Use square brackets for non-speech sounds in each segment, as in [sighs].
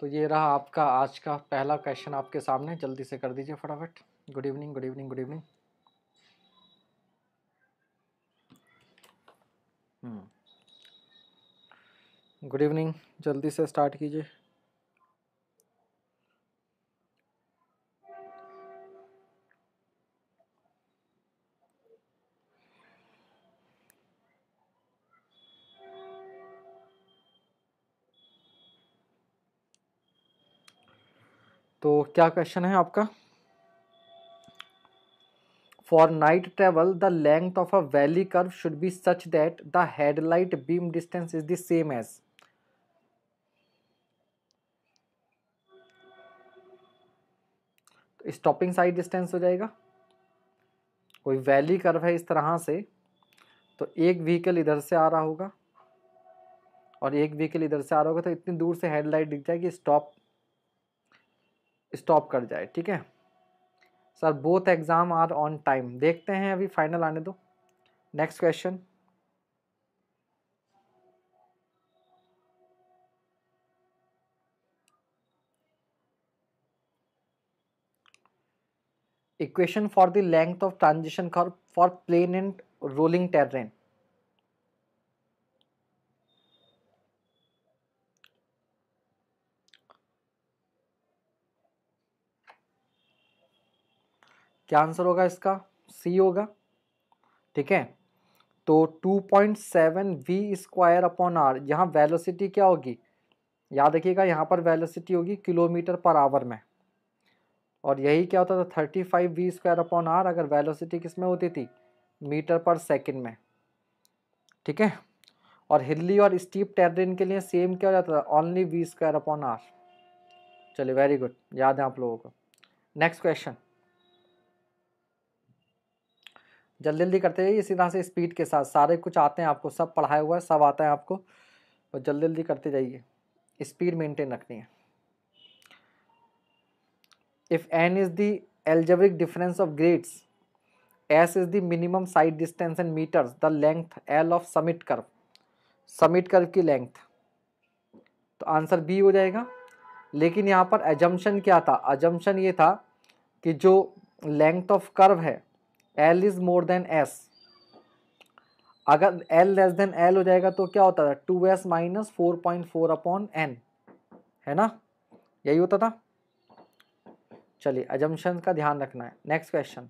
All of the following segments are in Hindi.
तो ये रहा आपका आज का पहला क्वेश्चन आपके सामने जल्दी से कर दीजिए फटाफट good evening good evening good evening good evening जल्दी से स्टार्ट कीजिए क्या क्वेश्चन है आपका for night travel the length of a valley curve should be such that the headlight beam distance is the same as stopping sight distance हो जाएगा कोई वैली कर्व है इस तरह से तो एक व्हीकल इधर से आ रहा होगा और एक व्हीकल इधर से आ रहा होगा तो इतनी दूर से हेडलाइट दिख जाएगी स्टॉप स्टॉप कर जाए ठीक है sir both exam are on time देखते हैं अभी फाइनल आने दो next question equation for the length of transition curve for plain and rolling terrain क्या आंसर होगा इसका सी होगा ठीक है तो 2.7 point seven V square upon R यहाँ वेलोसिटी क्या होगी याद रखिएगा यहाँ पर वेलोसिटी होगी किलोमीटर पर आवर में और यही क्या होता था thirty five V square upon R अगर वेलोसिटी किस में होती थी मीटर पर सेकंड में ठीक है और हिली और स्टीप टेरिन के लिए सेम क्या हो जाता था only V square upon R चलिए वेरी गुड याद है आप लोगों को नेक्स्ट क्वेश्चन जल्दी जल्दी करते जाइए इसी तरह से स्पीड के साथ सारे कुछ आते हैं आपको सब पढ़ाया हुआ है सब आता है आपको और जल्दी जल्दी करते जाइए स्पीड मेंटेन रखनी है if N is the algebraic difference of grades S is the minimum sight distance in meters the length L of summit curve summit curve की लेंथ तो आंसर बी हो जाएगा लेकिन यहाँ पर एजम्पन क्या था एजम्पन ये था कि जो लेंथ ऑफ कर्व है L is more than S अगर एल लेस देन एल हो जाएगा तो क्या होता था two S minus four point four upon N है ना यही होता था चलिए अजम्पन का ध्यान रखना है नेक्स्ट क्वेश्चन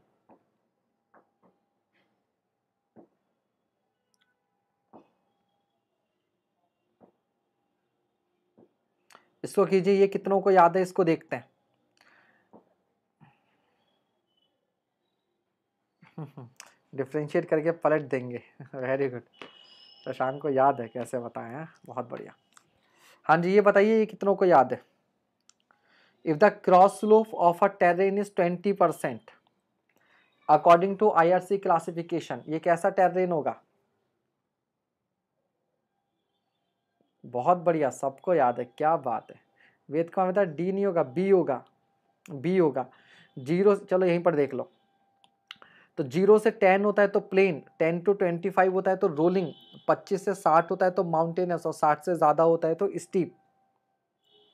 इसको कीजिए ये कितनों को याद है इसको देखते हैं डिफ्रेंशिएट [laughs] करके पलट देंगे वेरी गुड तो शाम को याद है कैसे बताएं हाँ? बहुत बढ़िया हाँ जी ये बताइए ये कितनों को याद है if the cross slope of a terrain is twenty percent according to C classification ये कैसा टेरेन होगा बहुत बढ़िया सबको याद है क्या बात है वेद का बेटा डी नहीं होगा बी होगा बी होगा जीरो चलो यहीं पर देख लो तो जीरो से टेन होता है तो plain ten to twenty five होता है तो रोलिंग पच्चीस से साठ होता है तो माउंटेनस और साठ से ज़्यादा होता है तो स्टीप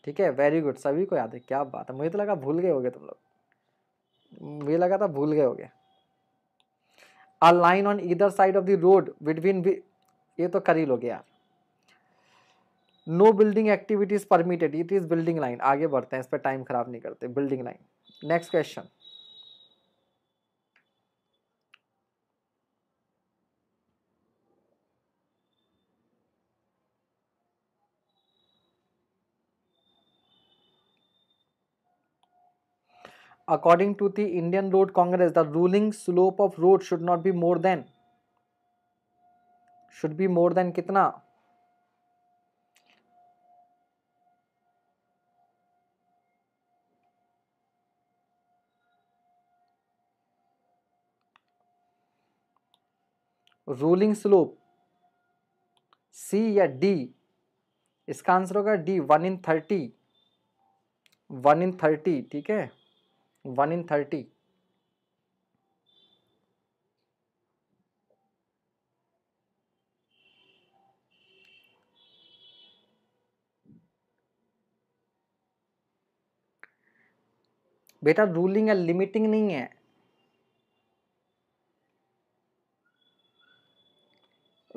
ठीक है वेरी गुड सभी को याद है क्या बात है मुझे तो लगा भूल गए होगे तुम लोग मुझे लगा था भूल गए होगे अ लाइन ऑन इधर side of the road between ये तो कर ही लोगे यार no building activities permitted it is building line आगे बढ़ते हैं इस पर टाइम खराब नहीं करते building line next question According to the Indian Road Congress, the ruling slope of road should not be more than should be more than कितना रोलिंग स्लोप सी या डी इसका आंसर होगा D one in thirty one in thirty ठीक है वन इन थर्टी बेटा रूलिंग या लिमिटिंग नहीं है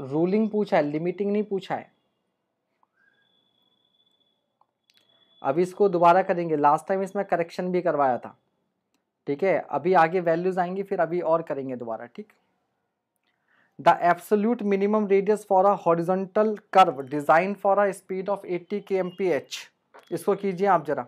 रूलिंग पूछा है लिमिटिंग नहीं पूछा है अब इसको दोबारा करेंगे लास्ट टाइम इसमें करेक्शन भी करवाया था ठीक है अभी आगे वैल्यूज आएंगी फिर अभी और करेंगे दोबारा ठीक the absolute minimum radius for a horizontal curve design for a speed of 80 K M इसको कीजिए आप जरा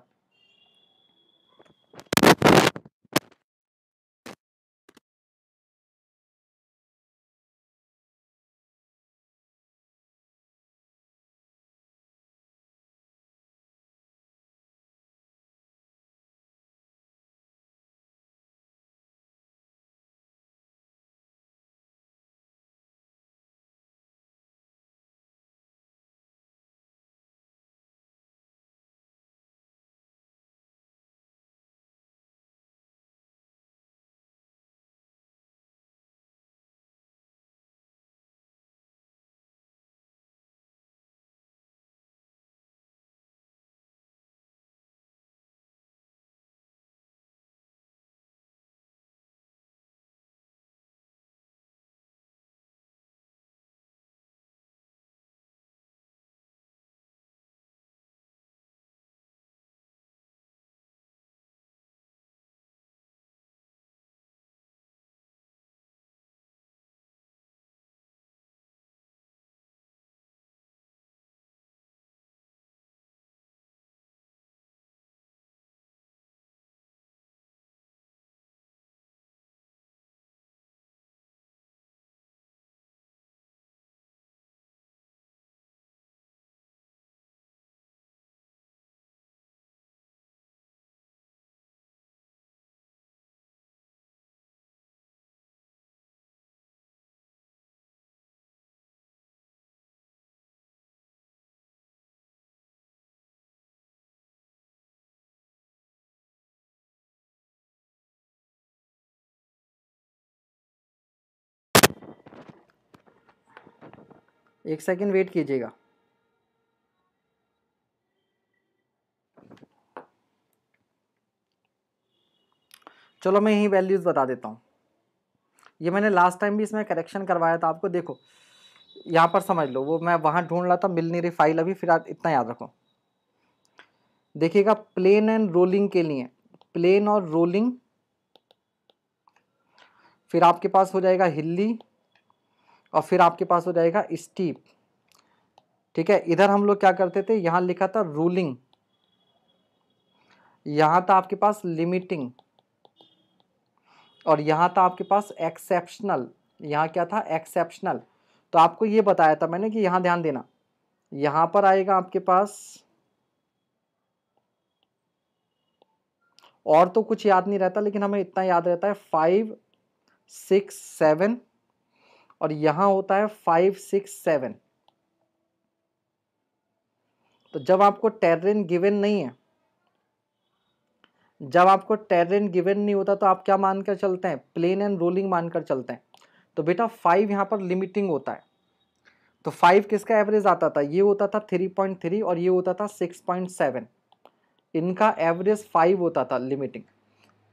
एक सेकेंड वेट कीजिएगा चलो मैं यही वैल्यूज़ बता देता हूँ ये मैंने लास्ट टाइम भी इसमें करेक्शन करवाया था आपको देखो यहाँ पर समझ लो वो मैं वहाँ ढूंढ रहा था मिल नहीं रही फाइल अभी फिर आप इतना याद रखो देखिएगा प्लेन एंड रोलिंग के लिए प्लेन और रोलिंग फिर आपके पास हो जाएगा हिली और फिर आपके पास हो जाएगा स्टीप ठीक है इधर हम लोग क्या करते थे यहाँ लिखा था रूलिंग यहाँ था आपके पास लिमिटिंग और यहाँ था आपके पास एक्सेप्शनल यहाँ क्या था एक्सेप्शनल तो आपको ये बताया था मैंने कि यहाँ ध्यान देना यहाँ पर आएगा आपके पास और तो कुछ याद नहीं रहता लेकिन हमें इतना याद रहता है फाइव सिक्स सेवन और यहां होता है फाइव सिक्स सेवन तो जब आपको टेरेन गिवन नहीं है जब आपको टेरेन गिवन नहीं होता तो आप क्या मानकर चलते हैं प्लेन एंड रोलिंग मानकर चलते हैं तो बेटा फाइव यहां पर लिमिटिंग होता है तो फाइव किसका एवरेज आता था ये होता था थ्री पॉइंट थ्री और ये होता था सिक्स पॉइंट सेवन इनका एवरेज फाइव होता था लिमिटिंग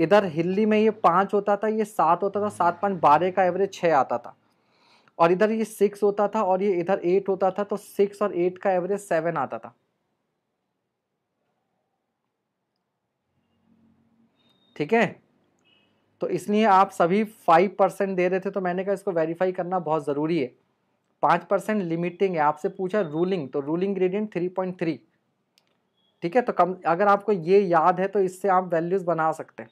इधर हिल्ली में ये पाँच होता था ये सात होता था सात पॉइंट बारह का एवरेज छः आता था और इधर ये सिक्स होता था और ये इधर एट होता था तो सिक्स और एट का एवरेज सेवन आता था ठीक है तो इसलिए आप सभी फाइव परसेंट दे रहे थे तो मैंने कहा इसको वेरीफाई करना बहुत ज़रूरी है पांच परसेंट लिमिटिंग है आपसे पूछा रूलिंग तो ruling gradient three point three ठीक है तो कम अगर आपको ये याद है तो इससे आप वैल्यूज़ बना सकते हैं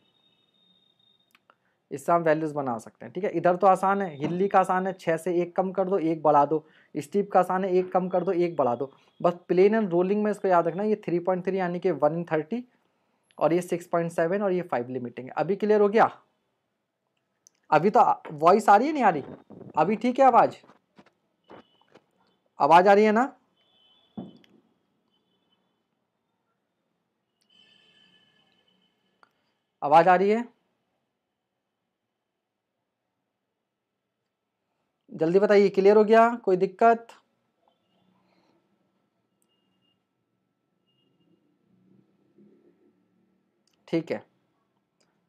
इससे हम वैल्यूज़ बना सकते हैं ठीक है इधर तो आसान है हिल्ली का आसान है छः से एक कम कर दो एक बढ़ा दो स्टीप का आसान है एक कम कर दो एक बढ़ा दो बस प्लेन एंड रोलिंग में इसको याद रखना ये थ्री पॉइंट थ्री यानी कि वन इन थर्टी और ये सिक्स पॉइंट सेवन और ये फाइव लिमिटिंग है अभी क्लियर हो गया अभी तो वॉइस आ रही है नहीं आ रही अभी ठीक है आवाज़ आवाज़ आ रही है ना आवाज़ आ रही है जल्दी बताइए क्लियर हो गया कोई दिक्कत ठीक है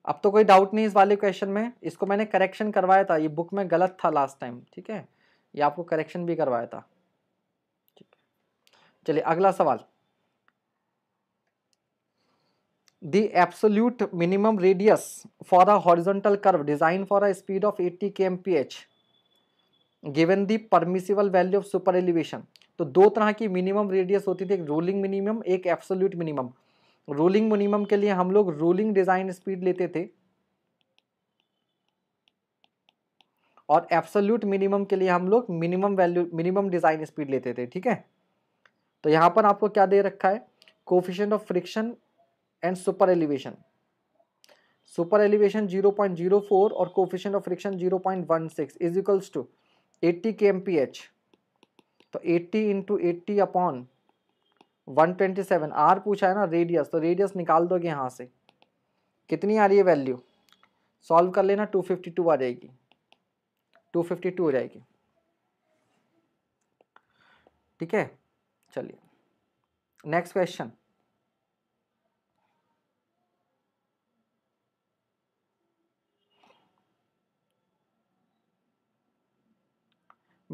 अब तो कोई डाउट नहीं इस वाले क्वेश्चन में इसको मैंने करेक्शन करवाया था ये बुक में गलत था लास्ट टाइम ठीक है ये आपको करेक्शन भी करवाया था चलिए अगला सवाल the absolute minimum radius for a horizontal curve designed for a speed of 80 kmph given the permissible value of super elevation तो दो तरह की मिनिमम रेडियस होती थी एक रोलिंग मिनिमम एक एब्सोल्यूट मिनिमम रोलिंग मिनिमम के लिए हम लोग रोलिंग डिजाइन स्पीड लेते थे और एब्सोल्यूट मिनिमम के लिए हम लोग minimum value minimum design speed लेते थे ठीक है तो यहाँ पर आपको क्या दे रखा है coefficient of friction and super elevation super elevation 0.04 और coefficient of friction 0.16 point is equals to 80 K M तो 80 इंटू एट्टी अपॉन 127 आर पूछा है ना रेडियस तो रेडियस निकाल दोगे यहाँ से कितनी आ रही है वैल्यू सॉल्व कर लेना 252 आ जाएगी 252 हो जाएगी ठीक है चलिए next question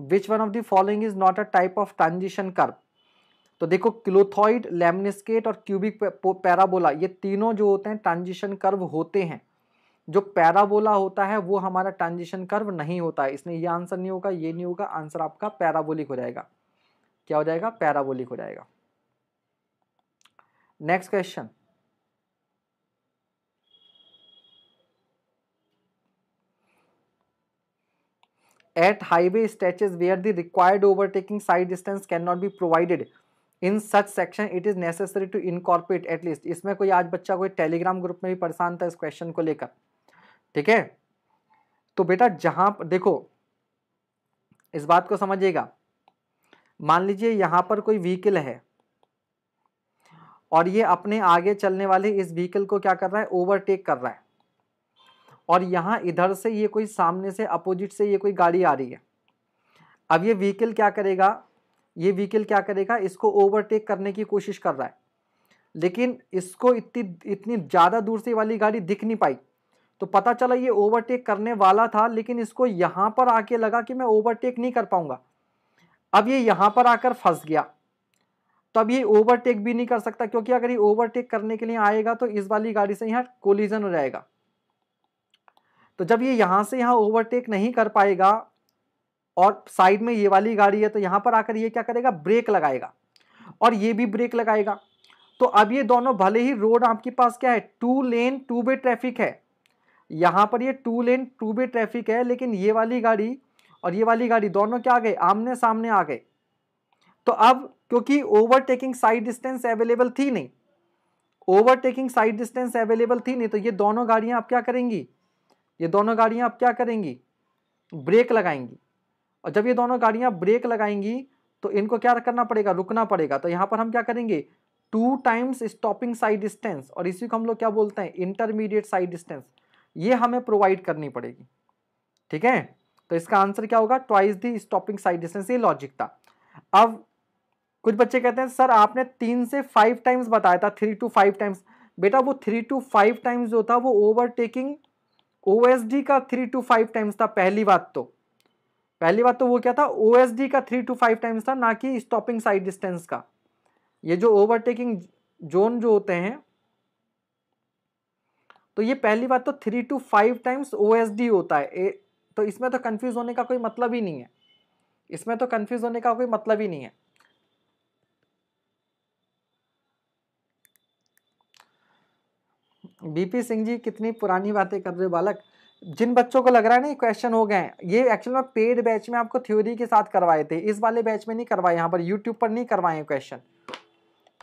which one of the following is not a type of transition curve तो देखो क्लोथॉइड लेमनिस्केट और क्यूबिक पैराबोला ये तीनों जो होते हैं ट्रांजिशन कर्व होते हैं जो पैराबोला होता है वो हमारा ट्रांजिशन कर्व नहीं होता है इसमें ये आंसर नहीं होगा ये नहीं होगा आंसर आपका पैराबोलिक हो जाएगा क्या हो जाएगा पैराबोलिक हो जाएगा next question at stretches where are the required overtaking side distance can not be provided in such section it is necessary to incorporate at least इसमें कोई आज बच्चा कोई टेलीग्राम ग्रुप में भी परेशान था इस क्वेश्चन को लेकर ठीक है तो बेटा जहाँ देखो इस बात को समझिएगा मान लीजिए यहाँ पर कोई व्हीकल है और ये अपने आगे चलने वाले इस व्हीकल को क्या कर रहा है ओवरटेक कर रहा है और यहाँ इधर से ये कोई सामने से अपोजिट से ये कोई गाड़ी आ रही है अब ये व्हीकल क्या करेगा ये व्हीकल क्या करेगा इसको ओवरटेक करने की कोशिश कर रहा है लेकिन इसको इतनी इतनी ज़्यादा दूर से वाली गाड़ी दिख नहीं पाई तो पता चला ये ओवरटेक करने वाला था लेकिन इसको यहाँ पर आके लगा कि मैं ओवरटेक नहीं कर पाऊँगा अब ये यहाँ पर आकर फंस गया तो अब ये ओवरटेक भी नहीं कर सकता क्योंकि अगर ये ओवरटेक करने के लिए आएगा तो इस वाली गाड़ी से यहाँ कोलिजन हो जाएगा तो जब ये यहाँ से यहाँ ओवरटेक नहीं कर पाएगा और साइड में ये वाली गाड़ी है तो यहाँ पर आकर ये क्या करेगा ब्रेक लगाएगा और ये भी ब्रेक लगाएगा तो अब ये दोनों भले ही रोड आपके पास क्या है two lane two way traffic है यहाँ पर ये two lane two way traffic है लेकिन ये वाली गाड़ी और ये वाली गाड़ी दोनों क्या आ गए आमने सामने आ गए तो अब क्योंकि ओवरटेकिंग साइड डिस्टेंस अवेलेबल थी नहीं ओवरटेकिंग साइड डिस्टेंस अवेलेबल थी नहीं तो ये दोनों गाड़ियाँ आप क्या करेंगी ये दोनों गाड़ियाँ अब क्या करेंगी ब्रेक लगाएंगी और जब ये दोनों गाड़ियाँ ब्रेक लगाएंगी तो इनको क्या करना पड़ेगा रुकना पड़ेगा तो यहाँ पर हम क्या करेंगे two times stopping sight distance और इसी को हम लोग क्या बोलते हैं इंटरमीडिएट साइड डिस्टेंस ये हमें प्रोवाइड करनी पड़ेगी ठीक है तो इसका आंसर क्या होगा twice the stopping sight distance ये लॉजिक था अब कुछ बच्चे कहते हैं सर आपने तीन से फाइव टाइम्स बताया था थ्री टू फाइव टाइम्स बेटा वो थ्री टू फाइव टाइम्स जो था वो ओवरटेकिंग ओ का थ्री टू फाइव टाइम्स था पहली बात तो पहली बात तो वो क्या था ओ का थ्री टू फाइव टाइम्स था ना कि स्टॉपिंग साइड डिस्टेंस का ये जो ओवरटेकिंग जोन जो होते हैं तो ये पहली बात तो three two five times O होता है ए, तो इसमें तो कन्फ्यूज़ होने का कोई मतलब ही नहीं है इसमें तो कन्फ्यूज़ होने का कोई मतलब ही नहीं है बीपी सिंह जी कितनी पुरानी बातें कर रहे हो बालक जिन बच्चों को लग रहा है ना ये क्वेश्चन हो गए हैं ये एक्चुअल में पेड बैच में आपको थ्योरी के साथ करवाए थे इस वाले बैच में नहीं करवाए यहाँ पर यूट्यूब पर नहीं करवाए क्वेश्चन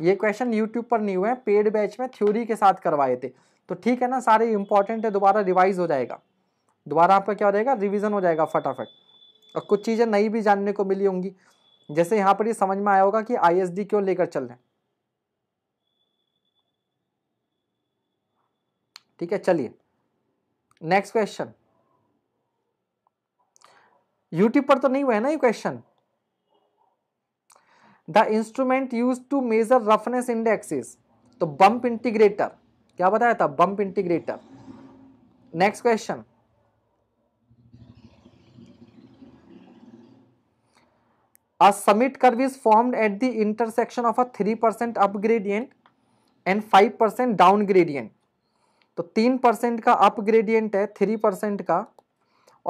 ये क्वेश्चन यूट्यूब पर नहीं हुए हैं पेड बैच में थ्योरी के साथ करवाए थे तो ठीक है ना सारे इंपॉर्टेंट है दोबारा रिवाइज हो जाएगा दोबारा आपका क्या हो जाएगा रिविज़न हो जाएगा फटाफट और कुछ चीज़ें नई भी जानने को मिली होंगी जैसे यहाँ पर ये समझ में आया होगा कि आई क्यों लेकर चल रहे हैं ठीक है चलिए नेक्स्ट क्वेश्चन यूट्यूब पर तो नहीं हुआ है ना ये question the instrument used to measure roughness indices तो बम्प इंटीग्रेटर क्या बताया था bump integrator next question curve is curve at the intersection of a three percent up gradient and five percent down gradient तो तीन परसेंट का अप ग्रेडियंट है थ्री परसेंट का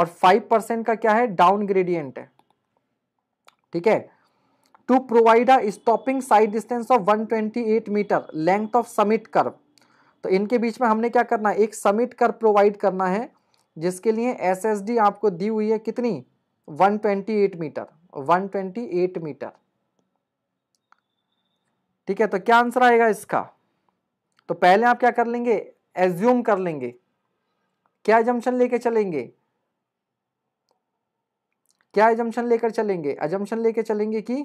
और फाइव परसेंट का क्या है डाउन ग्रेडियंट है ठीक है to provide a stopping sight distance of 128 meter length of summit curve तो इनके बीच में हमने क्या करना है एक समिट कर्व प्रोवाइड करना है जिसके लिए एसएसडी आपको दी हुई है कितनी 128 मीटर 128 मीटर ठीक है तो क्या आंसर आएगा इसका तो पहले आप क्या कर लेंगे एज्यूम कर लेंगे क्या एजम्पन लेकर चलेंगे क्या एजम्पन लेकर चलेंगे एजम्पन लेकर चलेंगे कि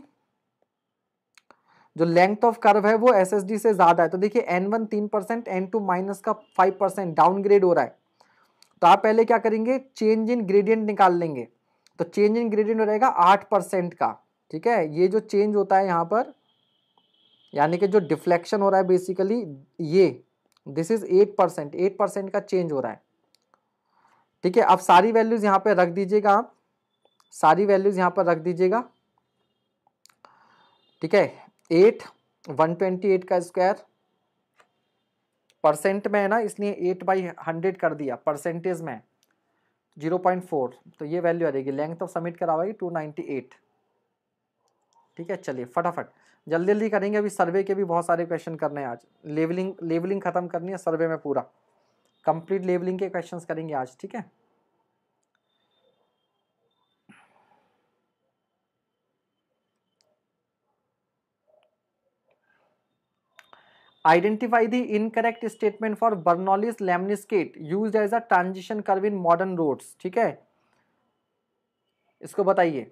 जो लेंथ ऑफ कर्व है वो एस से ज़्यादा है तो देखिए एन वन तीन परसेंट एन टू माइनस का फाइव परसेंट डाउनग्रेड हो रहा है तो आप पहले क्या करेंगे चेंज इन ग्रेडियंट निकाल लेंगे तो चेंज इन ग्रेडियंट हो रहेगा आठ परसेंट का ठीक है ये जो चेंज होता है यहाँ पर यानी कि जो डिफ्लेक्शन हो रहा है बेसिकली ये this is eight percent eight percent का चेंज हो रहा है ठीक है अब सारी वैल्यूज यहां पे रख दीजिएगा आप सारी वैल्यूज यहाँ पर रख दीजिएगा ठीक है एट वन ट्वेंटी एट का स्क्वायर परसेंट में है ना इसलिए एट बाई हंड्रेड कर दिया परसेंटेज में जीरो पॉइंट फोर तो ये वैल्यू आ जाएगी लेंथ ऑफ सबमिट करावाई टू नाइन्टी एट ठीक है चलिए फटाफट जल्दी जल्दी करेंगे अभी सर्वे के भी बहुत सारे क्वेश्चन करने हैं आज लेवलिंग लेवलिंग खत्म करनी है सर्वे में पूरा कंप्लीट लेवलिंग के क्वेश्चंस करेंगे आज ठीक है identify the incorrect statement for Bernoulli's lemniscate used as a transition curve in modern roads ठीक है इसको बताइए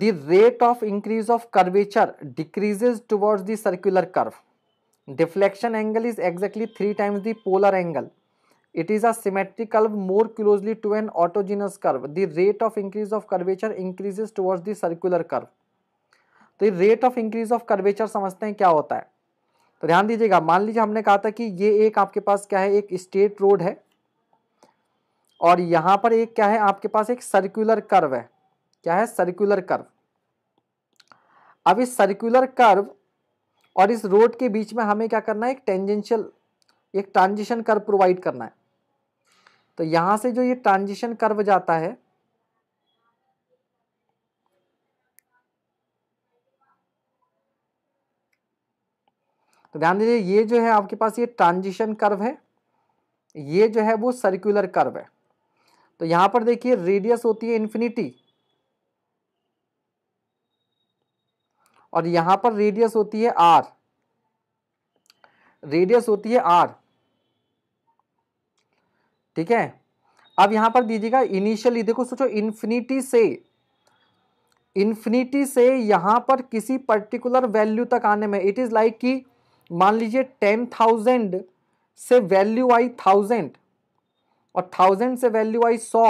the rate of increase of curvature decreases towards the circular curve deflection angle is exactly 3 times the polar angle it is a symmetric curve more closely to an autogenous curve the rate of increase of curvature increases towards the circular curve तो ये rate of increase of curvature समझते हैं क्या होता है तो ध्यान दीजिएगा मान लीजिए हमने कहा था कि ये एक आपके पास क्या है एक स्टेट रोड है और यहाँ पर एक क्या है आपके पास एक सर्कुलर कर्व है क्या है सर्कुलर कर्व अब इस सर्कुलर कर्व और इस रोड के बीच में हमें क्या करना है एक टेंजेंशियल एक ट्रांजिशन कर्व प्रोवाइड करना है तो यहां से जो ये ट्रांजिशन कर्व जाता है तो ध्यान दीजिए ये जो है आपके पास ये ट्रांजिशन कर्व है ये जो है वो सर्कुलर कर्व है तो यहां पर देखिए रेडियस होती है इन्फिनिटी और यहां पर रेडियस होती है आर रेडियस होती है आर ठीक है अब यहां पर दीजिएगा इनिशियली देखो सोचो इन्फिनिटी से इन्फिनिटी से यहां पर किसी पर्टिकुलर वैल्यू तक आने में इट इज़ लाइक कि मान लीजिए टेन थाउजेंड से वैल्यू आई थाउजेंड और थाउजेंड से वैल्यू आई सौ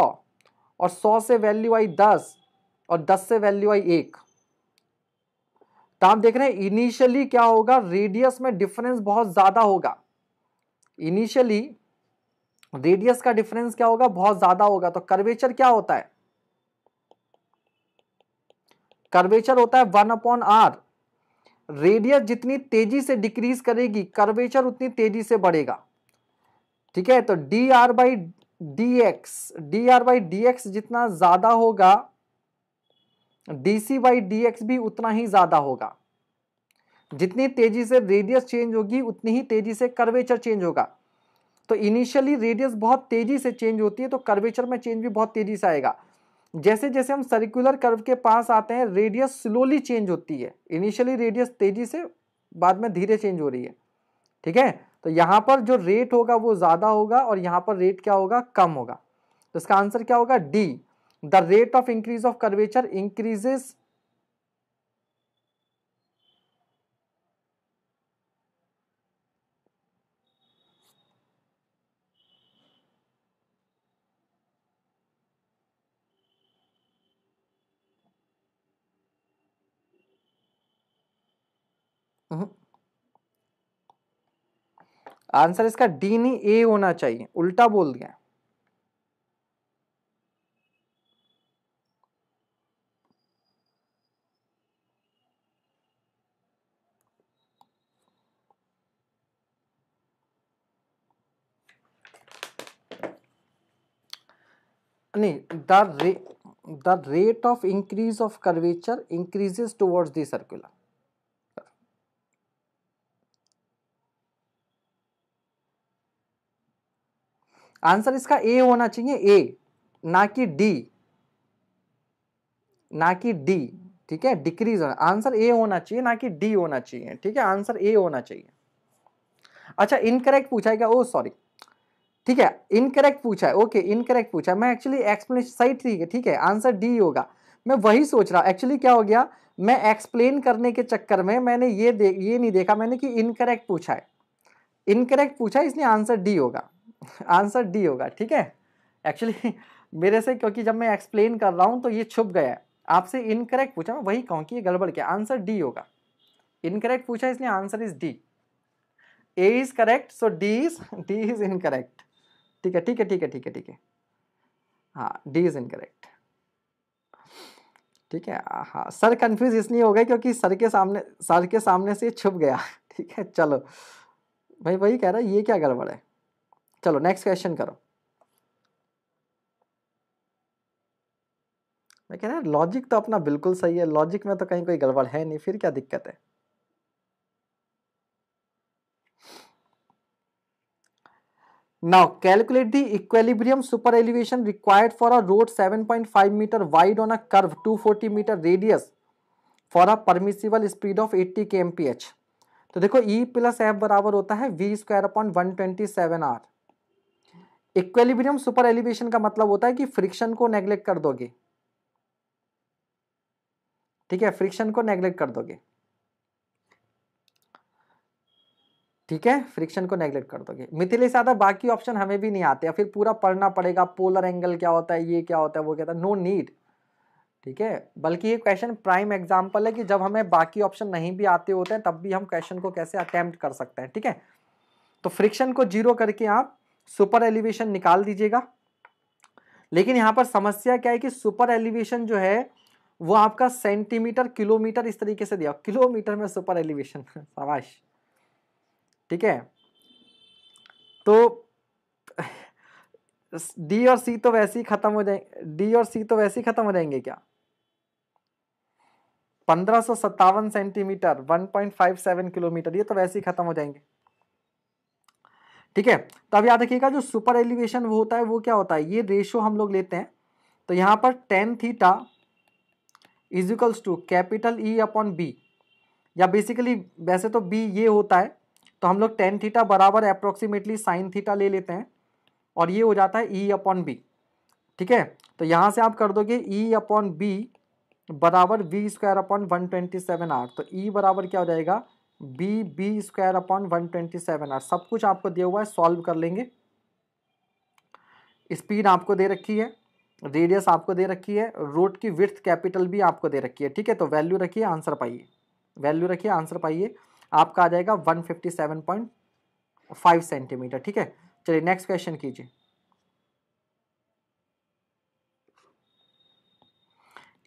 और सौ से वैल्यू आई दस और दस से वैल्यू आई एक तो आप देख रहे हैं इनिशियली क्या होगा रेडियस में डिफरेंस बहुत ज्यादा होगा इनिशियली रेडियस का डिफरेंस क्या होगा बहुत ज्यादा होगा तो कर्वेचर क्या होता है कर्वेचर होता है वन अपॉन आर रेडियस जितनी तेजी से डिक्रीज करेगी कर्वेचर उतनी तेजी से बढ़ेगा ठीक है तो d r by d x d r by d x जितना ज्यादा होगा d c by d x भी उतना ही ज़्यादा होगा जितनी तेज़ी से रेडियस चेंज होगी उतनी ही तेज़ी से कर्वेचर चेंज होगा तो इनिशियली रेडियस बहुत तेज़ी से चेंज होती है तो कर्वेचर में चेंज भी बहुत तेज़ी से आएगा जैसे जैसे हम सर्कुलर कर्व के पास आते हैं रेडियस स्लोली चेंज होती है इनिशियली रेडियस तेज़ी से बाद में धीरे चेंज हो रही है ठीक है तो यहाँ पर जो रेट होगा वो ज़्यादा होगा और यहाँ पर रेट क्या होगा कम होगा तो इसका आंसर क्या होगा D the rate of increase of curvature increases answer इसका डी नहीं ए होना चाहिए उल्टा बोल दिया नहीं rate rate the of of increase of curvature increases towards the answer इसका ए होना चाहिए ए ना कि डी ना कि डी ठीक है डिक्रीज होना आंसर ए होना चाहिए ना कि डी होना चाहिए ठीक है आंसर ए होना चाहिए अच्छा इनकरेक्ट पूछा क्या ओ oh, सॉरी ठीक है इनकरेक्ट पूछा है ओके इनकरेक्ट पूछा है मैं एक्चुअली एक्सप्लेनेशन सही ठीक है ठीक है आंसर डी होगा मैं वही सोच रहा एक्चुअली क्या हो गया मैं एक्सप्लेन करने के चक्कर में मैंने ये दे ये नहीं देखा मैंने कि इनकरेक्ट पूछा है इनकरेक्ट पूछा है इसलिए आंसर डी होगा आंसर डी होगा ठीक है एक्चुअली [laughs] मेरे से क्योंकि जब मैं एक्सप्लेन कर रहा हूँ तो ये छुप गया है आपसे इनकरेक्ट पूछा मैं वही कहूँ कि ये गड़बड़ क्या आंसर डी होगा इनकरेक्ट पूछा इसलिए answer is D A is correct so D is D is incorrect ठीक है ठीक है ठीक है ठीक है ठीक है हाँ डी इज़ इनकरेक्ट ठीक है हाँ सर कंफ्यूज इसलिए हो गए क्योंकि सर के सामने सर के सामने से छुप गया [laughs] ठीक है चलो भाई वही कह रहा है ये क्या गड़बड़ है चलो नेक्स्ट क्वेश्चन करो मैं कह रहा लॉजिक तो अपना बिल्कुल सही है लॉजिक में तो कहीं कोई गड़बड़ है नहीं फिर क्या दिक्कत है Now calculate the equilibrium super elevation required for a road 7.5 meter wide on a curve 240 meter radius for a permissible speed of 80 kmph. तो देखो E plus F बराबर होता है V square upon 127 R. Equilibrium super elevation का मतलब होता है कि friction को neglect कर दोगे ठीक है friction को neglect कर दोगे ठीक है फ्रिक्शन को नेग्लेक्ट कर दोगे से यादव बाकी ऑप्शन हमें भी नहीं आते फिर पूरा पढ़ना पड़ेगा पोलर एंगल क्या होता है ये क्या होता है वो क्या है नो नीड ठीक है बल्कि ये क्वेश्चन प्राइम एग्जाम्पल है कि जब हमें बाकी ऑप्शन नहीं भी आते होते हैं तब भी हम क्वेश्चन को कैसे अटैम्प्ट कर सकते हैं ठीक है तो फ्रिक्शन को जीरो करके आप सुपर एलिवेशन निकाल दीजिएगा लेकिन यहाँ पर समस्या क्या है कि सुपर एलिवेशन जो है वो आपका सेंटीमीटर किलोमीटर इस तरीके से दिया किलोमीटर में सुपर एलिवेशन सवाश ठीक है तो [sighs] डी और सी तो वैसे ही खत्म हो जाएंगे डी और सी तो वैसे ही खत्म हो जाएंगे क्या पंद्रह सेंटीमीटर 1.57 किलोमीटर ये तो वैसे ही खत्म हो जाएंगे ठीक है तो अब याद रखिएगा जो सुपर एलिवेशन वो होता है वो क्या होता है ये रेशो हम लोग लेते हैं तो यहां पर tan theta equals to capital E upon B या बेसिकली वैसे तो बी ये होता है तो हम लोग टेन थीटा बराबर अप्रोक्सीमेटली साइन थीटा ले लेते हैं और ये हो जाता है ई अपॉन बी ठीक है तो यहाँ से आप कर दोगे ई अपॉन बी बराबर V square upon one twenty seven R तो ई e बराबर क्या हो जाएगा B B square upon one twenty seven R सब कुछ आपको दिया हुआ है सॉल्व कर लेंगे स्पीड आपको दे रखी है रेडियस आपको दे रखी है रोड की विर्थ कैपिटल भी आपको दे रखी है ठीक है तो वैल्यू रखिए आंसर पाइए वैल्यू रखिए आंसर पाइए आपका आ जाएगा 157.5 सेंटीमीटर ठीक है चलिए नेक्स्ट क्वेश्चन कीजिए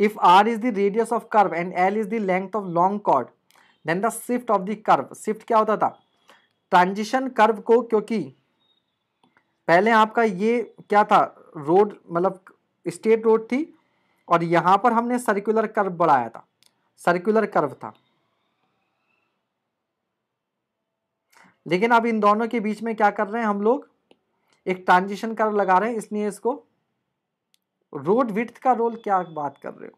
if R is the radius of curve and L is the length of long chord then the shift of the curve क्या होता था ट्रांजिशन कर्व को क्योंकि पहले आपका ये क्या था रोड मतलब स्टेट रोड थी और यहां पर हमने सर्कुलर कर्व बढ़ाया था सर्कुलर कर्व था लेकिन अब इन दोनों के बीच में क्या कर रहे हैं हम लोग एक ट्रांजिशन कर लगा रहे हैं इसलिए इसको रोड विथ का रोल क्या बात कर रहे हो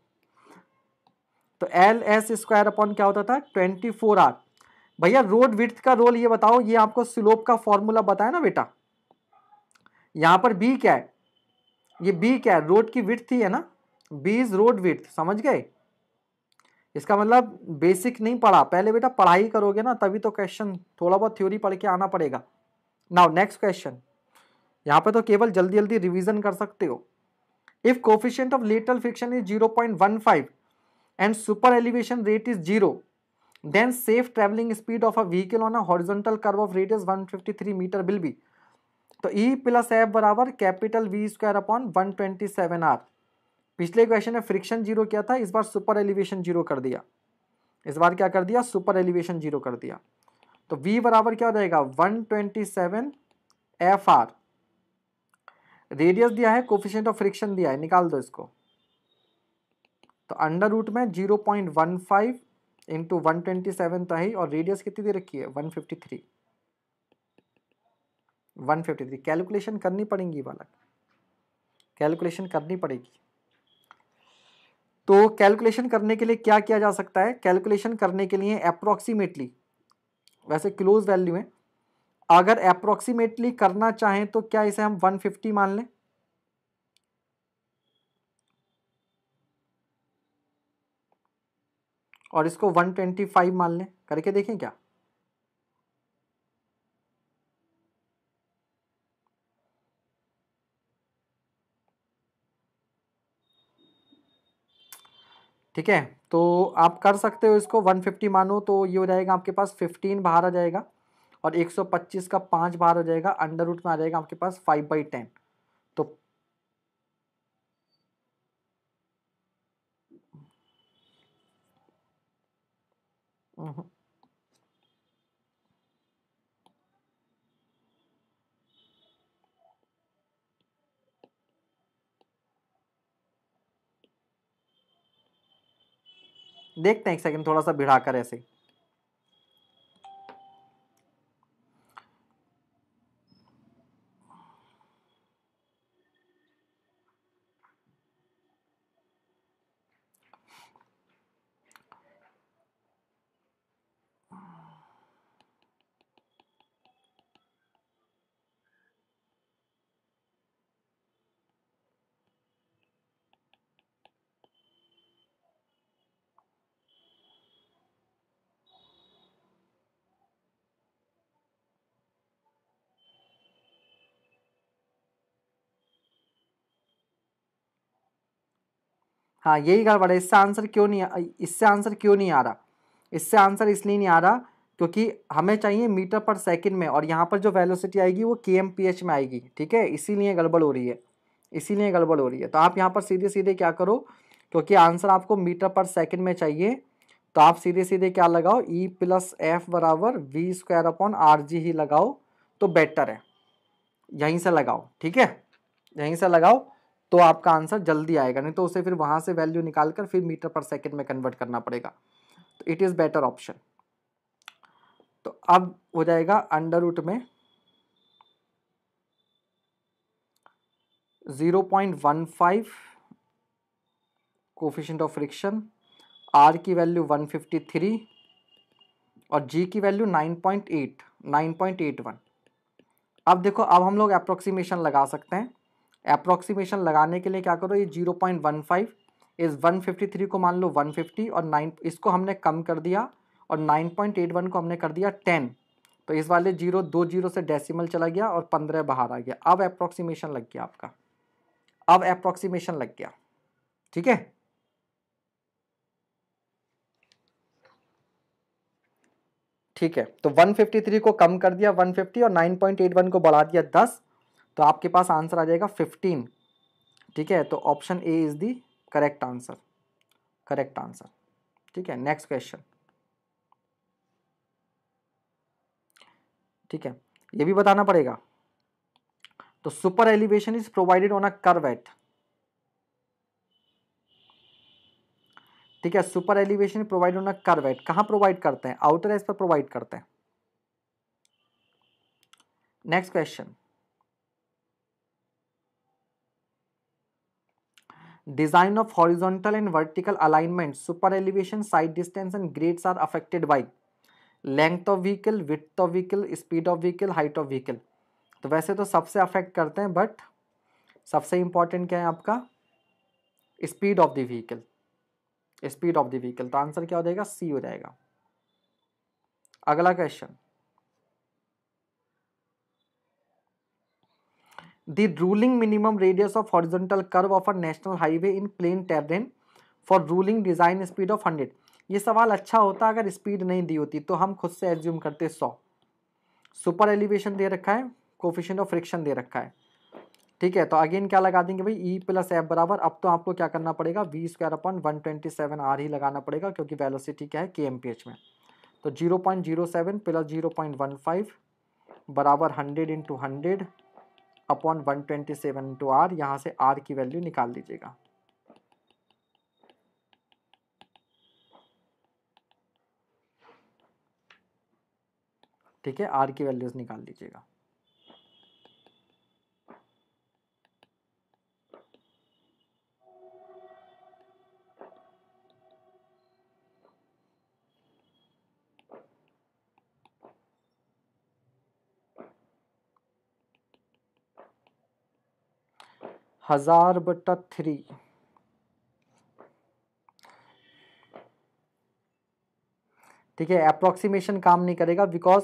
तो एल एस स्क्वायर अपॉन क्या होता था ट्वेंटी फोर आर भैया रोड विथ का रोल ये बताओ ये आपको स्लोप का फॉर्मूला बताया ना बेटा यहां पर बी क्या है ये बी क्या है रोड की विथ थी है ना बी इज रोड विथ समझ गए इसका मतलब बेसिक नहीं पढ़ा पहले बेटा पढ़ाई करोगे ना तभी तो क्वेश्चन थोड़ा बहुत थ्योरी पढ़ के आना पड़ेगा नाउ नेक्स्ट क्वेश्चन यहाँ पे तो केवल जल्दी जल्दी रिवीजन कर सकते हो if coefficient of lateral friction is zero point one five and super elevation rate is zero safe travelling speed of a vehicle on on a horizontal curve of radius 153 metre will be तो ई प्लस एफ बराबर capital V square upon one twenty seven R पिछले क्वेश्चन में फ्रिक्शन जीरो किया था इस बार सुपर एलिवेशन जीरो कर दिया इस बार क्या कर दिया सुपर एलिवेशन जीरो कर दिया तो v बराबर क्या हो जाएगा 127 ट्वेंटी रेडियस दिया है कोफिशियंट ऑफ फ्रिक्शन दिया है निकाल दो इसको तो अंडर रूट में zero point one five into one twenty seven तो है और रेडियस कितनी दे रखी है one fifty three one fifty three calculation करनी पड़ेगी बालक कैलकुलेशन करनी पड़ेगी तो कैलकुलेशन करने के लिए क्या किया जा सकता है कैलकुलेशन करने के लिए अप्रोक्सीमेटली वैसे क्लोज वैल्यू है अगर अप्रोक्सीमेटली करना चाहें तो क्या इसे हम 150 मान लें और इसको 125 मान लें करके देखें क्या ठीक है तो आप कर सकते हो इसको 150 मानो तो ये हो जाएगा आपके पास 15 बाहर आ जाएगा और 125 का पाँच बाहर हो जाएगा अंडर रूट में आ जाएगा आपके पास फाइव बाई टेन तो हम्म, हम्म। देखते हैं एक सेकंड थोड़ा सा भिड़ा कर ऐसे हाँ यही गड़बड़ है इससे आंसर क्यों नहीं इससे आंसर क्यों नहीं आ रहा इससे आंसर इसलिए नहीं आ रहा क्योंकि हमें चाहिए मीटर पर सेकंड में और यहाँ पर जो वेलोसिटी आएगी वो के में आएगी ठीक है इसीलिए गड़बड़ हो रही है इसीलिए गड़बड़ हो रही है तो आप यहाँ पर सीधे सीधे क्या करो क्योंकि आंसर आपको मीटर पर सेकंड में चाहिए तो आप सीधे सीधे क्या लगाओ ई प्लस एफ बराबर V square upon R G ही लगाओ तो बेटर है यहीं से लगाओ ठीक है यहीं से लगाओ तो आपका आंसर जल्दी आएगा नहीं तो उसे फिर वहाँ से वैल्यू निकाल कर फिर मीटर पर सेकेंड में कन्वर्ट करना पड़ेगा तो इट इज़ बेटर ऑप्शन तो अब हो जाएगा अंडर रूट में zero point one five coefficient of friction R की वैल्यू वन फिफ्टी थ्री और जी की value nine point eight nine point eight one अब देखो अब हम लोग अप्रोक्सीमेशन लगा सकते हैं अप्रोक्सीमेशन लगाने के लिए क्या करो ये जीरो पॉइंट वन फाइव इस वन फिफ्टी थ्री को मान लो वन फिफ्टी और नाइन इसको हमने कम कर दिया और नाइन पॉइंट एट वन को हमने कर दिया टेन तो इस वाले जीरो दो जीरो से डेसिमल चला गया और पंद्रह बाहर आ गया अब अप्रोक्सीमेशन लग गया आपका अब अप्रोक्सीमेशन लग गया ठीक है ठीक है तो 153 को कम कर दिया 150 और 9.81 को बढ़ा दिया तो आपके पास आंसर आ जाएगा फिफ्टीन ठीक है तो option A is the correct answer correct answer ठीक है नेक्स्ट क्वेश्चन ठीक है ये भी बताना पड़ेगा तो super elevation is provided on a curve ठीक है super elevation provide on a curve कहां प्रोवाइड करते हैं आउटर एज पर प्रोवाइड करते हैं next question design of horizontal and vertical alignment super elevation side distance and grades are affected by length of vehicle width of vehicle speed of vehicle height of vehicle तो वैसे तो सबसे अफेक्ट करते हैं बट सबसे इम्पॉर्टेंट क्या है आपका speed of the vehicle speed of the vehicle तो आंसर क्या हो जाएगा सी हो जाएगा अगला question the ruling minimum radius of horizontal curve of a national highway in plain terrain for ruling design speed of hundred ये सवाल अच्छा होता अगर स्पीड नहीं दी होती तो हम खुद से एज्यूम करते सौ सुपर एलिवेशन दे रखा है कोफिशियंट ऑफ फ्रिक्शन दे रखा है ठीक है तो अगेन क्या लगा देंगे भाई ई प्लस एफ बराबर अब तो आपको क्या करना पड़ेगा V square upon one twenty seven R ही लगाना पड़ेगा क्योंकि वेलोसिटी क्या है के एम पी एच में तो zero point zero seven plus zero point one five बराबर hundred into hundred upon one twenty seven into R यहाँ से आर की वैल्यू निकाल लीजिएगा ठीक है आर की वैल्यूज निकाल लीजिएगा हजार बटा थ्री ठीक है अप्रोक्सीमेशन काम नहीं करेगा बिकॉज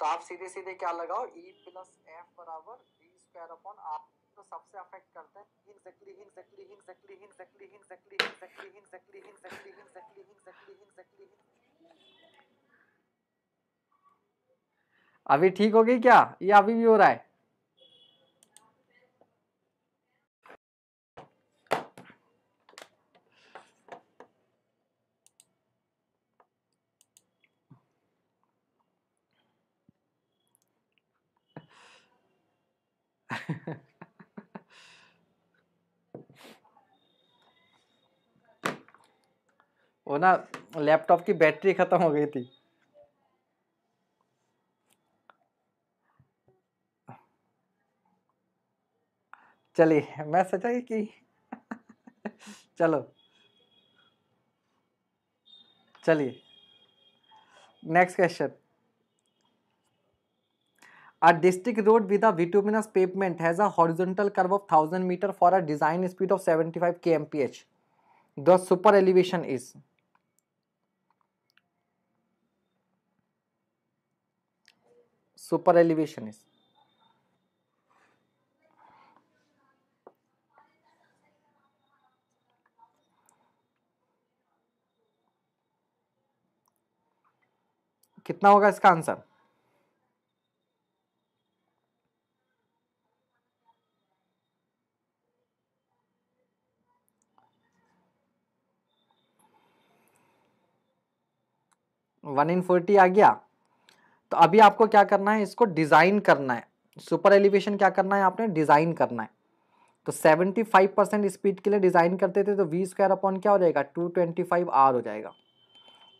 तो आप सीधे सीधे क्या लगाओ ई प्लस एफ बराबर बी स्क्वायर अपॉन आप तो सबसे अफेक्ट करते हैं करता है exactly exactly exactly exactly exactly exactly exactly exactly exactly exactly exactly अभी ठीक हो गई क्या ये अभी भी हो रहा है [laughs] वो ना लैपटॉप की बैटरी खत्म हो गई थी चलिए मैं सोचा कि [laughs] चलो चलिए next question A district road with a bituminous pavement has a horizontal curve of 1000 meter for a design speed of 75 kmph. The super elevation is super elevation is कितना होगा इसका आंसर वन इन फोर्टी आ गया तो अभी आपको क्या करना है इसको डिज़ाइन करना है सुपर एलिवेशन क्या करना है आपने डिज़ाइन करना है तो सेवेंटी फाइव परसेंट स्पीड के लिए डिज़ाइन करते थे तो वी स्क्वायर अपॉन क्या हो जाएगा टू ट्वेंटी फाइव आर हो जाएगा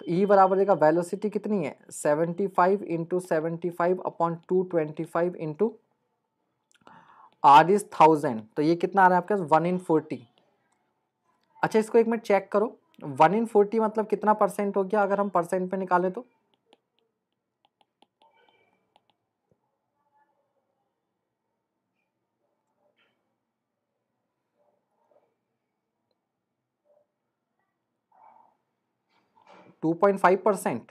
तो ई बराबर देगा वेलोसिटी कितनी है seventy five into seventy five upon two twenty five into R is thousand तो ये कितना आ रहा है आपके पास वन इन फोर्टी अच्छा इसको एक मिनट चेक करो वन इन फोर्टी मतलब कितना परसेंट हो गया अगर हम परसेंट पे निकालें तो टू पॉइंट फाइव परसेंट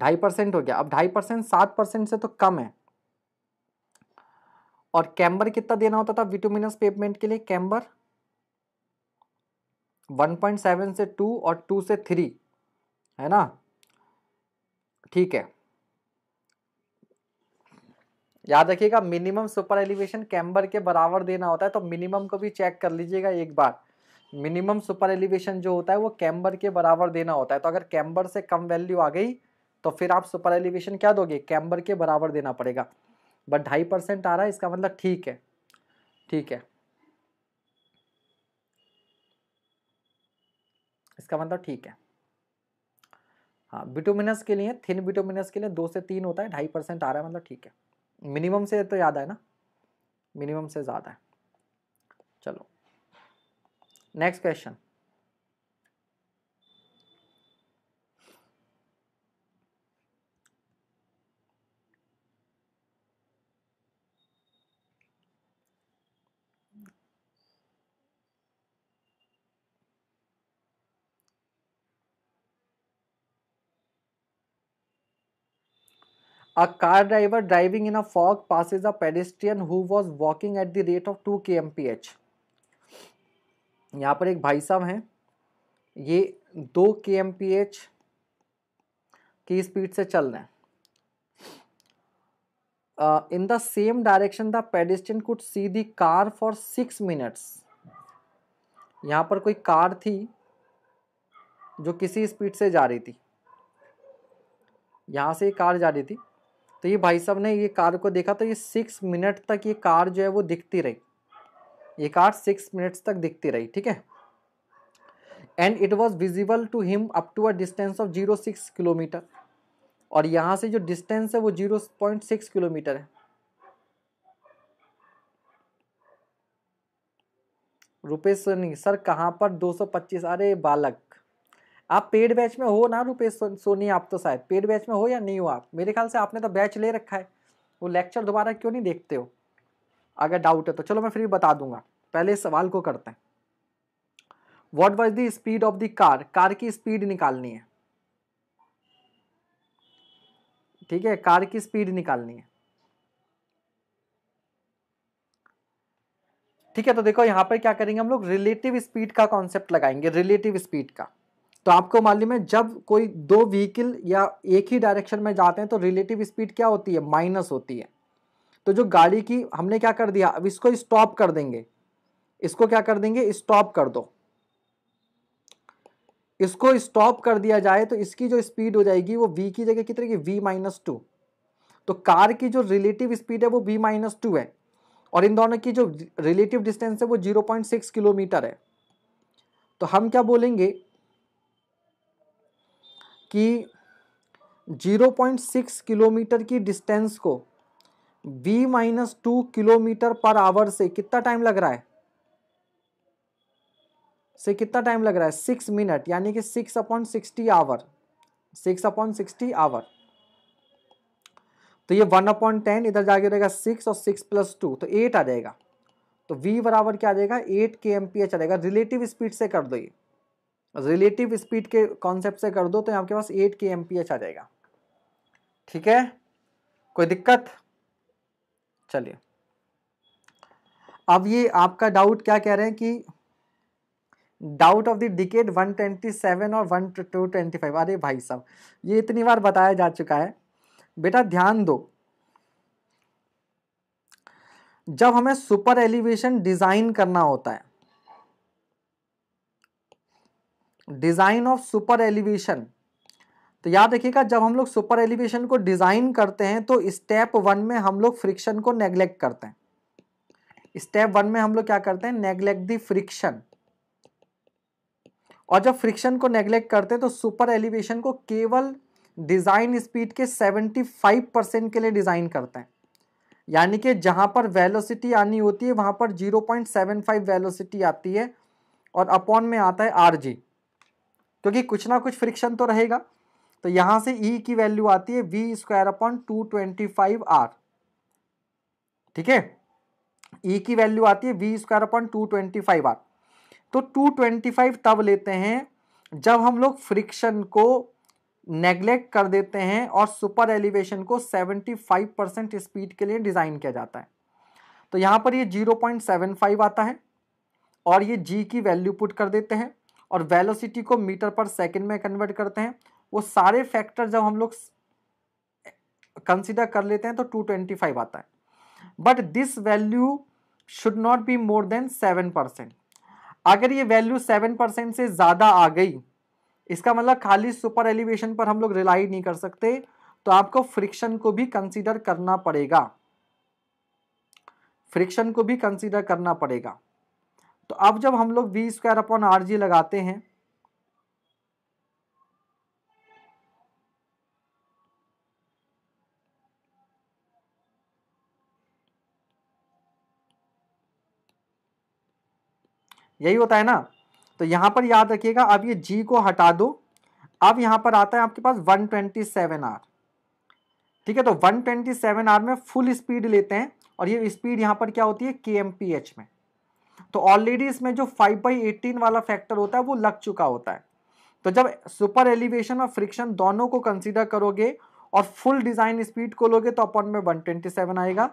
ढाई परसेंट हो गया अब ढाई परसेंट सात परसेंट से तो कम है और कैम्बर कितना देना होता था विटोमिनस पेपमेंट के लिए कैम्बर 1.7 से 2 और 2 से 3 है ना ठीक है याद रखिएगा मिनिमम सुपर एलिवेशन कैम्बर के बराबर देना होता है तो मिनिमम को भी चेक कर लीजिएगा एक बार मिनिमम सुपर एलिवेशन जो होता है वो कैम्बर के बराबर देना होता है तो अगर कैम्बर से कम वैल्यू आ गई तो फिर आप सुपर एलिवेशन क्या दोगे कैम्बर के बराबर देना पड़ेगा बट ढाई परसेंट आ रहा है इसका मतलब ठीक है ठीक है इसका मतलब ठीक है हाँ बिटोमिनस के लिए थिन बिटोमिनस के लिए दो से तीन होता है ढाई परसेंट आ रहा है मतलब ठीक है मिनिमम से तो याद है ना मिनिमम से ज़्यादा है चलो next question A car driver driving in a fog passes a pedestrian who was walking at the rate of 2 kmph. यहाँ पर एक भाई साहब हैं ये दो के एम पी एच की स्पीड से चल रहे हैं in the same direction the पेडिस्टियन could see the car for six minutes यहाँ पर कोई कार थी जो किसी स्पीड से जा रही थी यहाँ से कार जा रही थी तो ये भाई साहब ने ये कार को देखा तो ये सिक्स मिनट तक ये कार जो है वो दिखती रही ये कार सिक्स मिनट्स तक दिखती रही ठीक है and it was visible to him up to a distance of zero six kilometre और यहाँ से जो डिस्टेंस है वो जीरो पॉइंट सिक्स किलोमीटर है रुपेश सोनी सर कहाँ पर दो सौ पच्चीस अरे बालक आप पेड बैच में हो ना रुपेश सोनी आप तो शायद पेड बैच में हो या नहीं हो आप मेरे ख्याल से आपने तो बैच ले रखा है वो लेक्चर दोबारा क्यों नहीं देखते हो अगर डाउट है तो चलो मैं फिर भी बता दूंगा पहले इस सवाल को करते हैं what was the speed of the car car की स्पीड निकालनी है ठीक है कार की स्पीड निकालनी है ठीक है तो देखो यहाँ पर क्या करेंगे हम लोग रिलेटिव स्पीड का कॉन्सेप्ट लगाएंगे रिलेटिव स्पीड का तो आपको मालूम है जब कोई दो व्हीकल या एक ही डायरेक्शन में जाते हैं तो रिलेटिव स्पीड क्या होती है माइनस होती है तो जो गाड़ी की हमने क्या कर दिया अब इसको स्टॉप कर देंगे इसको क्या कर देंगे स्टॉप कर दो इसको स्टॉप कर दिया जाए तो इसकी जो स्पीड हो जाएगी वो वी की जगह कितने की वी माइनस टू तो कार की जो रिलेटिव स्पीड है वो वी माइनस टू है और इन दोनों की जो रिलेटिव डिस्टेंस है वो जीरो पॉइंट सिक्स किलोमीटर है तो हम क्या बोलेंगे कि 0.6 किलोमीटर की डिस्टेंस को v minus two kilometre per hour से कितना टाइम लग रहा है से कितना टाइम लग रहा है सिक्स मिनट यानी कि six upon sixty hour six upon sixty hour तो ये वन अपॉइंट टेन इधर जाके रहेगा सिक्स और सिक्स प्लस टू तो एट आ जाएगा तो v बराबर क्या आ जाएगा एट के एम पी एच आ जाएगा रिलेटिव स्पीड से कर दो ये रिलेटिव स्पीड के कॉन्सेप्ट से कर दो तो आपके पास एट के एम आ जाएगा ठीक है कोई दिक्कत चलिए अब ये आपका डाउट क्या कह रहे हैं कि डाउट ऑफ द डिकेट 127 और 125 अरे भाई साहब ये इतनी बार बताया जा चुका है बेटा ध्यान दो जब हमें सुपर एलिवेशन डिज़ाइन करना होता है डिज़ाइन ऑफ सुपर एलिवेशन तो याद रखिएगा जब हम लोग सुपर एलिवेशन को डिज़ाइन करते हैं तो स्टेप वन में हम लोग फ्रिक्शन को नेग्लेक्ट करते हैं स्टेप वन में हम लोग क्या करते हैं नेग्लेक्ट दी फ्रिक्शन और जब फ्रिक्शन को नेग्लेक्ट करते हैं तो सुपर एलिवेशन को केवल डिज़ाइन स्पीड के 75 परसेंट के लिए डिज़ाइन करते हैं यानी कि जहाँ पर वेलोसिटी आनी होती है वहाँ पर 0.75 वेलोसिटी आती है और अपॉन में आता है आर जी क्योंकि कुछ ना कुछ फ्रिक्शन तो रहेगा तो यहां से ई e की वैल्यू आती है V square upon two twenty five R ठीक है ई e की वैल्यू आती है V square upon two twenty five R तो टू ट्वेंटी फाइव तब लेते हैं जब हम लोग फ्रिक्शन को नेग्लेक्ट कर देते हैं और सुपर एलिवेशन को सेवेंटी फाइव परसेंट स्पीड के लिए डिज़ाइन किया जाता है तो यहां पर ये जीरो पॉइंट सेवन फाइव आता है और ये जी की वैल्यू पुट कर देते हैं और वेलोसिटी को मीटर पर सेकेंड में कन्वर्ट करते हैं वो सारे फैक्टर जब हम लोग कंसिडर कर लेते हैं तो टू ट्वेंटी फाइव आता है but this value should not be more than seven percent अगर ये वैल्यू सेवन परसेंट से ज़्यादा आ गई इसका मतलब खाली सुपर एलिवेशन पर हम लोग रिलाई नहीं कर सकते तो आपको फ्रिक्शन को भी कंसीडर करना पड़ेगा फ्रिक्शन को भी कंसिडर करना पड़ेगा तो अब जब हम लोग V square upon R G लगाते हैं यही होता है ना तो यहां पर याद रखिएगा अब ये जी को हटा दो अब यहां पर आता है आपके पास 127 आर ठीक है तो 127 आर में फुल स्पीड लेते हैं और ये स्पीड यहां पर क्या होती है के में तो ऑलरेडी इसमें जो फाइव बाई एटीन वाला फैक्टर होता है वो लग चुका होता है तो जब सुपर एलिवेशन और फ्रिक्शन दोनों को कंसिडर करोगे और फुल डिज़ाइन स्पीड को लोगे तो अपॉन में सेवन आएगा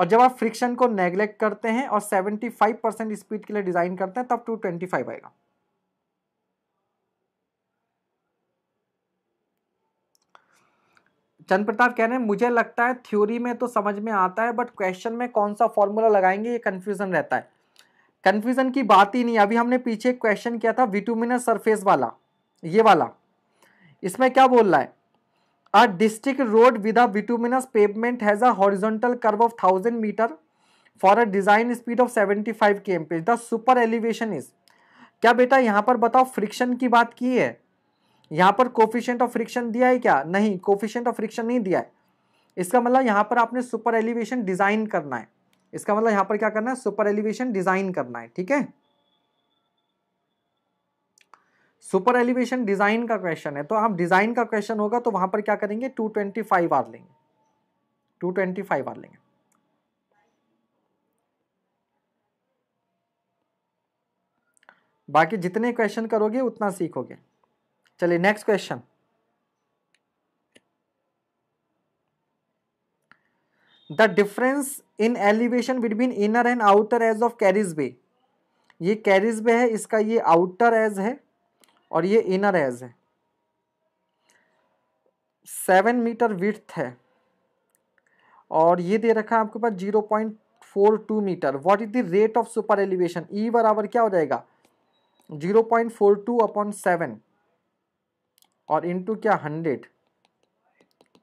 और जब आप फ्रिक्शन को नेग्लेक्ट करते हैं और 75 परसेंट स्पीड के लिए डिज़ाइन करते हैं तब 225 आएगा चंद प्रताप कह रहे हैं मुझे लगता है थ्योरी में तो समझ में आता है बट क्वेश्चन में कौन सा फॉर्मूला लगाएंगे ये कंफ्यूजन रहता है कन्फ्यूजन की बात ही नहीं अभी हमने पीछे क्वेश्चन किया था विटुमिनस सरफेस वाला ये वाला इसमें क्या बोल रहा है a district road with a bituminous pavement has a horizontal curve of thousand metre for a design speed of seventy five K M the super elevation is क्या बेटा यहाँ पर बताओ फ्रिक्शन की बात की है यहाँ पर कोफिशियंट ऑफ फ्रिक्शन दिया है क्या नहीं कोफिशियंट ऑफ फ्रिक्शन नहीं दिया है इसका मतलब यहाँ पर आपने सुपर एलिवेशन डिजाइन करना है इसका मतलब यहां पर क्या करना है सुपर एलिवेशन डिजाइन करना है ठीक है सुपर एलिवेशन डिजाइन का क्वेश्चन है तो आप डिजाइन का क्वेश्चन होगा तो वहां पर क्या करेंगे 225 आर लेंगे फाइव आर लेंगे बाकी जितने क्वेश्चन करोगे उतना सीखोगे चलिए next question the difference in elevation between inner and outer edge of carriageway ये कैरिज बे है इसका ये आउटर एज है और ये इनर एज है सेवन मीटर विथ है और ये दे रखा है आपके पास zero point four two metre what is the rate of super elevation E बराबर क्या हो जाएगा zero point four two upon seven और इनटू क्या हंड्रेड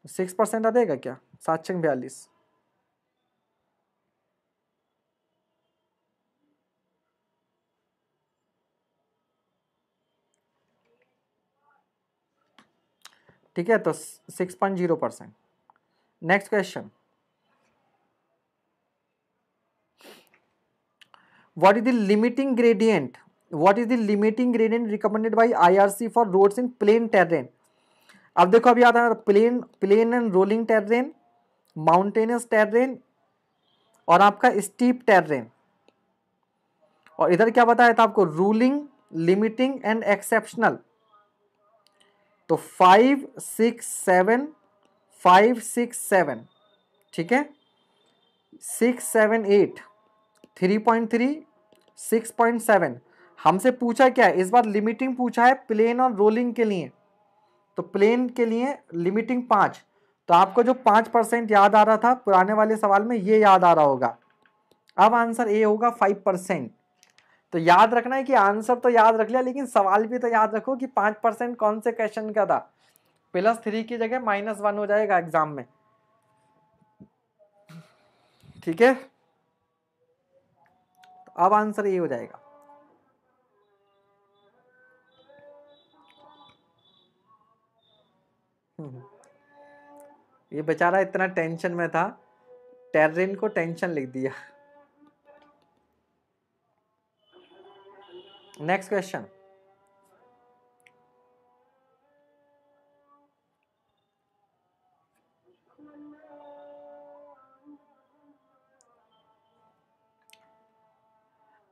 सिक्स परसेंट आ जाएगा क्या सात छः बयालीस ठीक है तो six point zero percent next question what is the limiting gradient what is the limiting gradient recommended by irc for roads in plain terrain अब देखो अभी आता है plain plain and rolling terrain mountainous terrain और आपका स्टीप टेर्रेन और इधर क्या बताया था आपको रूलिंग लिमिटिंग एंड एक्सेप्शनल तो five six seven five six seven ठीक है six seven eight three point three six point seven हमसे पूछा क्या है इस बार लिमिटिंग पूछा है प्लेन और रोलिंग के लिए तो प्लेन के लिए लिमिटिंग पाँच तो आपको जो पाँच परसेंट याद आ रहा था पुराने वाले सवाल में ये याद आ रहा होगा अब आंसर ए होगा फाइव परसेंट तो याद रखना है कि आंसर तो याद रख लिया लेकिन सवाल भी तो याद रखो कि पाँच परसेंट कौन से क्वेश्चन का था प्लस थ्री की जगह माइनस वन हो जाएगा एग्जाम में ठीक है तो अब आंसर ये हो जाएगा हम्म। ये बेचारा इतना टेंशन में था टेररिन को टेंशन लिख दिया next question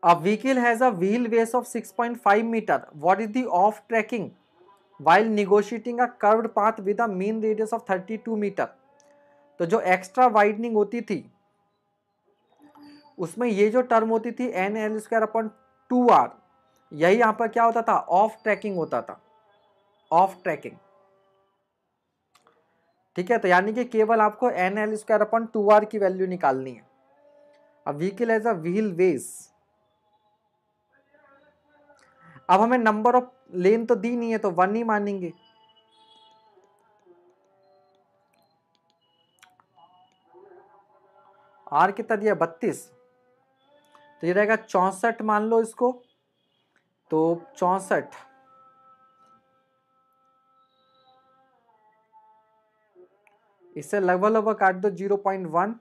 a vehicle has a wheel base of 6.5 metre what is the off tracking while negotiating a curved path with a mean radius of 32 metre तो जो एक्स्ट्रा वाइडनिंग होती थी उसमें ये जो टर्म होती थी N L square upon two R यही यहां पर क्या होता था ऑफ ट्रैकिंग होता था ऑफ ट्रैकिंग ठीक है तो यानी कि केवल आपको N L square upon two R की वैल्यू निकालनी है अब vehicle has a wheel base अब हमें नंबर ऑफ लेन तो दी नहीं है तो वन ही मानेंगे आर कितना दिया बत्तीस तो ये रहेगा चौसठ मान लो इसको तो चौसठ इससे लगभग लगभग काट दो जीरो पॉइंट वन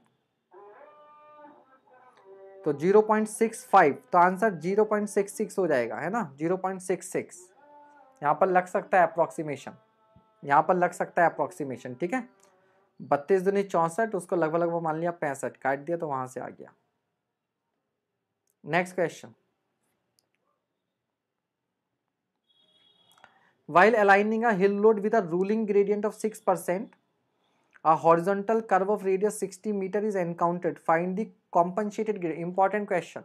तो जीरो पॉइंट सिक्स फाइव तो answer zero point six six हो जाएगा है ना जीरो पॉइंट सिक्स सिक्स यहाँ पर लग सकता है अप्रोक्सीमेशन यहाँ पर लग सकता है अप्रोक्सीमेशन ठीक है बत्तीस दुनी चौंसठ उसको लगभग लगभग मान लिया पैंसठ काट दिया तो वहां से आ गया next question while aligning a hill load with a ruling gradient of 6%, a horizontal curve of radius 60 meter is encountered. Find the compensated gradient. Important question.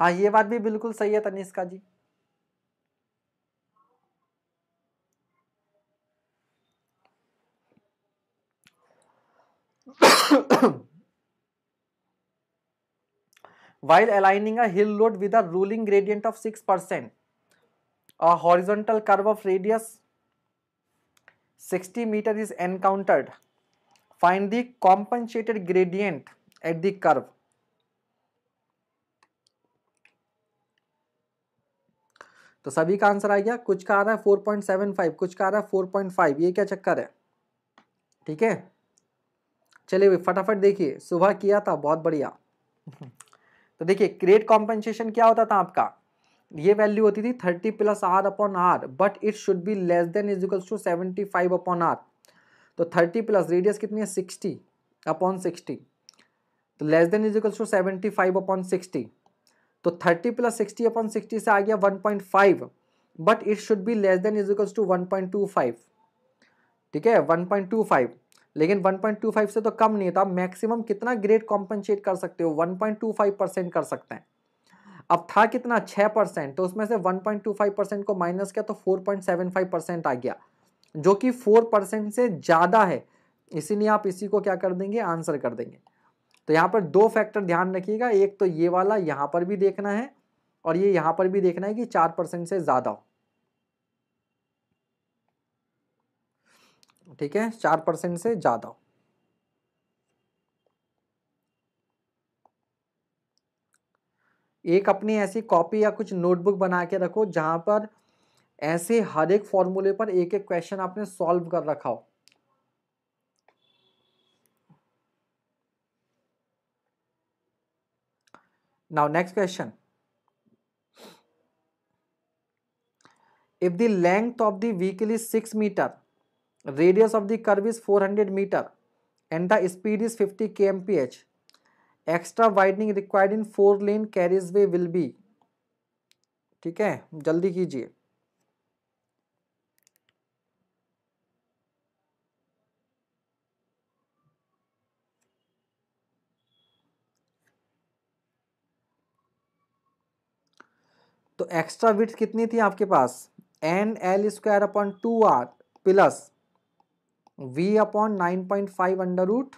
हाँ ये बात भी बिल्कुल सही है Tanishka ji while aligning a hill road with a ruling gradient of six percent a horizontal curve of radius sixty metre is encountered find the compensated gradient at the curve तो सभी का आंसर आ गया कुछ का आ रहा है फोर पॉइंट सेवन फाइव कुछ का आ रहा है फोर पॉइंट फाइव ये क्या चक्कर है ठीक है चलिए फटाफट देखिए सुबह किया था बहुत बढ़िया तो देखिए क्रिएट कॉम्पनसेशन क्या होता था आपका ये वैल्यू होती थी thirty plus R upon R but it should be less than is equals to seventy five upon R तो थर्टी प्लस रेडियस कितनी है सिक्सटी अपॉन सिक्सटी तो less than is equals to seventy five upon sixty तो thirty plus sixty upon sixty से आ गया one point five but it should be less than is equals to one point two five ठीक है वन पॉइंट टू फाइव लेकिन 1.25 से तो कम नहीं होता तो आप मैक्सिमम कितना ग्रेड कॉम्पनसेट कर सकते हो 1.25 परसेंट कर सकते हैं अब था कितना 6 परसेंट तो उसमें से 1.25 परसेंट को माइनस किया तो 4.75 परसेंट आ गया जो कि 4 परसेंट से ज़्यादा है इसीलिए आप इसी को क्या कर देंगे आंसर कर देंगे तो यहाँ पर दो फैक्टर ध्यान रखिएगा एक तो ये वाला यहाँ पर भी देखना है और ये यहाँ पर भी देखना है कि चार परसेंट से ज़्यादा हो ठीक है चार परसेंट से ज़्यादा एक अपनी ऐसी कॉपी या कुछ नोटबुक बना के रखो जहाँ पर ऐसे हर एक फॉर्मूले पर एक एक क्वेश्चन आपने सॉल्व कर रखा हो now next question if the length of the vehicle is six metre Radius of the curve is 400 meter and the speed is 50 kmph. Extra widening required in four lane carriageway will be. ठीक है जल्दी कीजिए तो एक्स्ट्रा विथ कितनी थी आपके पास N L square upon two R plus v upon nine point five under root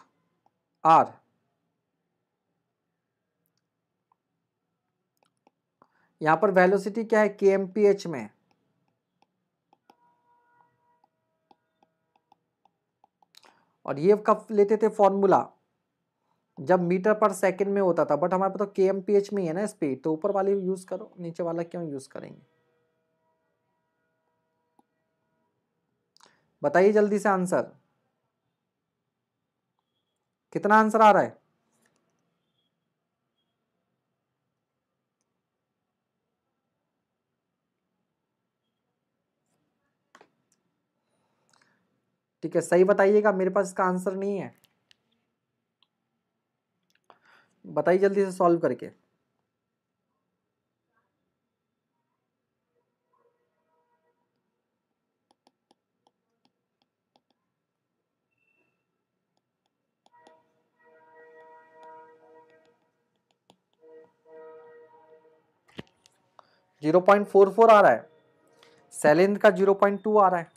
R यहां पर वेलोसिटी क्या है के एम पी एच में और ये कब लेते थे फॉर्मूला जब मीटर पर सेकंड में होता था बट हमारे पास तो के एम पी एच में ही है ना स्पीड तो ऊपर वाले यूज करो नीचे वाला क्यों यूज करेंगे बताइए जल्दी से आंसर कितना आंसर आ रहा है ठीक है सही बताइएगा मेरे पास इसका आंसर नहीं है बताइए जल्दी से सॉल्व करके फोर आ रहा है सैलेंद्र का टू आ रहा है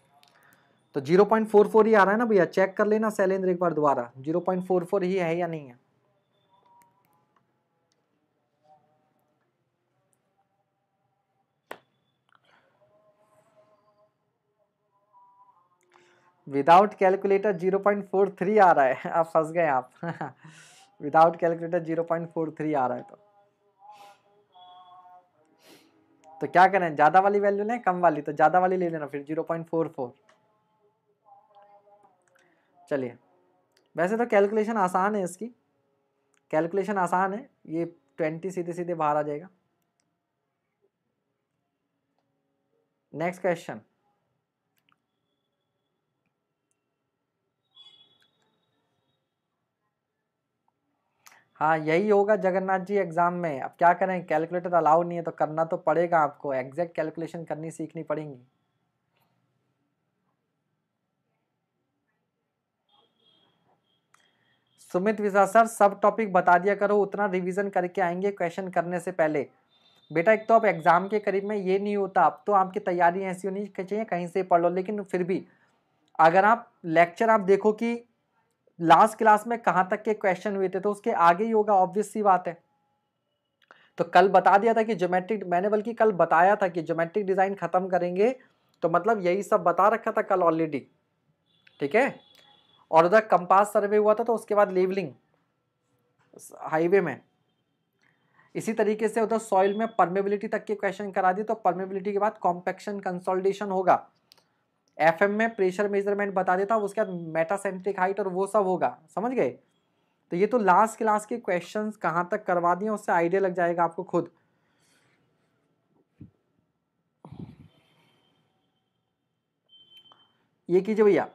तो फोर ही आ रहा है ना भैया चेक कर लेना सैलेंद्र एक बार दोबारा फोर ही है या नहीं है विदाउट कैलकुलेटर थ्री आ रहा है [laughs] आप फंस गए आप विदाउट [laughs] कैलकुलेटर थ्री आ रहा है तो तो क्या करें ज़्यादा वाली वैल्यू लें कम वाली तो ज़्यादा वाली ले लेना फिर जीरो पॉइंट फोर फोर चलिए वैसे तो कैलकुलेशन आसान है इसकी कैलकुलेशन आसान है ये ट्वेंटी सीधे सीधे बाहर आ जाएगा नेक्स्ट क्वेश्चन हाँ यही होगा जगन्नाथ जी एग्ज़ाम में अब क्या करें कैलकुलेटर अलाउ नहीं है तो करना तो पड़ेगा आपको एग्जैक्ट कैलकुलेशन करनी सीखनी पड़ेंगी सुमित विशा सर सब टॉपिक बता दिया करो उतना रिवीजन करके आएंगे क्वेश्चन करने से पहले बेटा एक तो आप एग्ज़ाम के करीब में ये नहीं होता अब तो आपकी तैयारी ऐसी होनी चाहिए कहीं से पढ़ लो लेकिन फिर भी अगर आप लेक्चर आप देखो कि लास्ट क्लास में कहाँ तक के क्वेश्चन हुए थे तो उसके आगे ही होगा ऑब्वियस सी बात है तो कल बता दिया था कि ज्योमेट्रिक मैंने बल्कि कल बताया था कि ज्योमेट्रिक डिज़ाइन ख़त्म करेंगे तो मतलब यही सब बता रखा था कल ऑलरेडी ठीक है और उधर कंपास सर्वे हुआ था तो उसके बाद लेवलिंग हाईवे में इसी तरीके से उधर सॉइल में परमेबिलिटी तक के क्वेश्चन करा दिए तो परमेबिलिटी के बाद कॉम्पेक्शन कंसोलिडेशन होगा एफ में प्रेशर मेजरमेंट बता देता हूँ उसके बाद मेटासेंट्रिक हाइट और वो सब होगा समझ गए तो ये तो लास्ट क्लास के क्वेश्चंस कहाँ तक करवा दिए उससे आइडिया लग जाएगा आपको खुद ये कीजिए भैया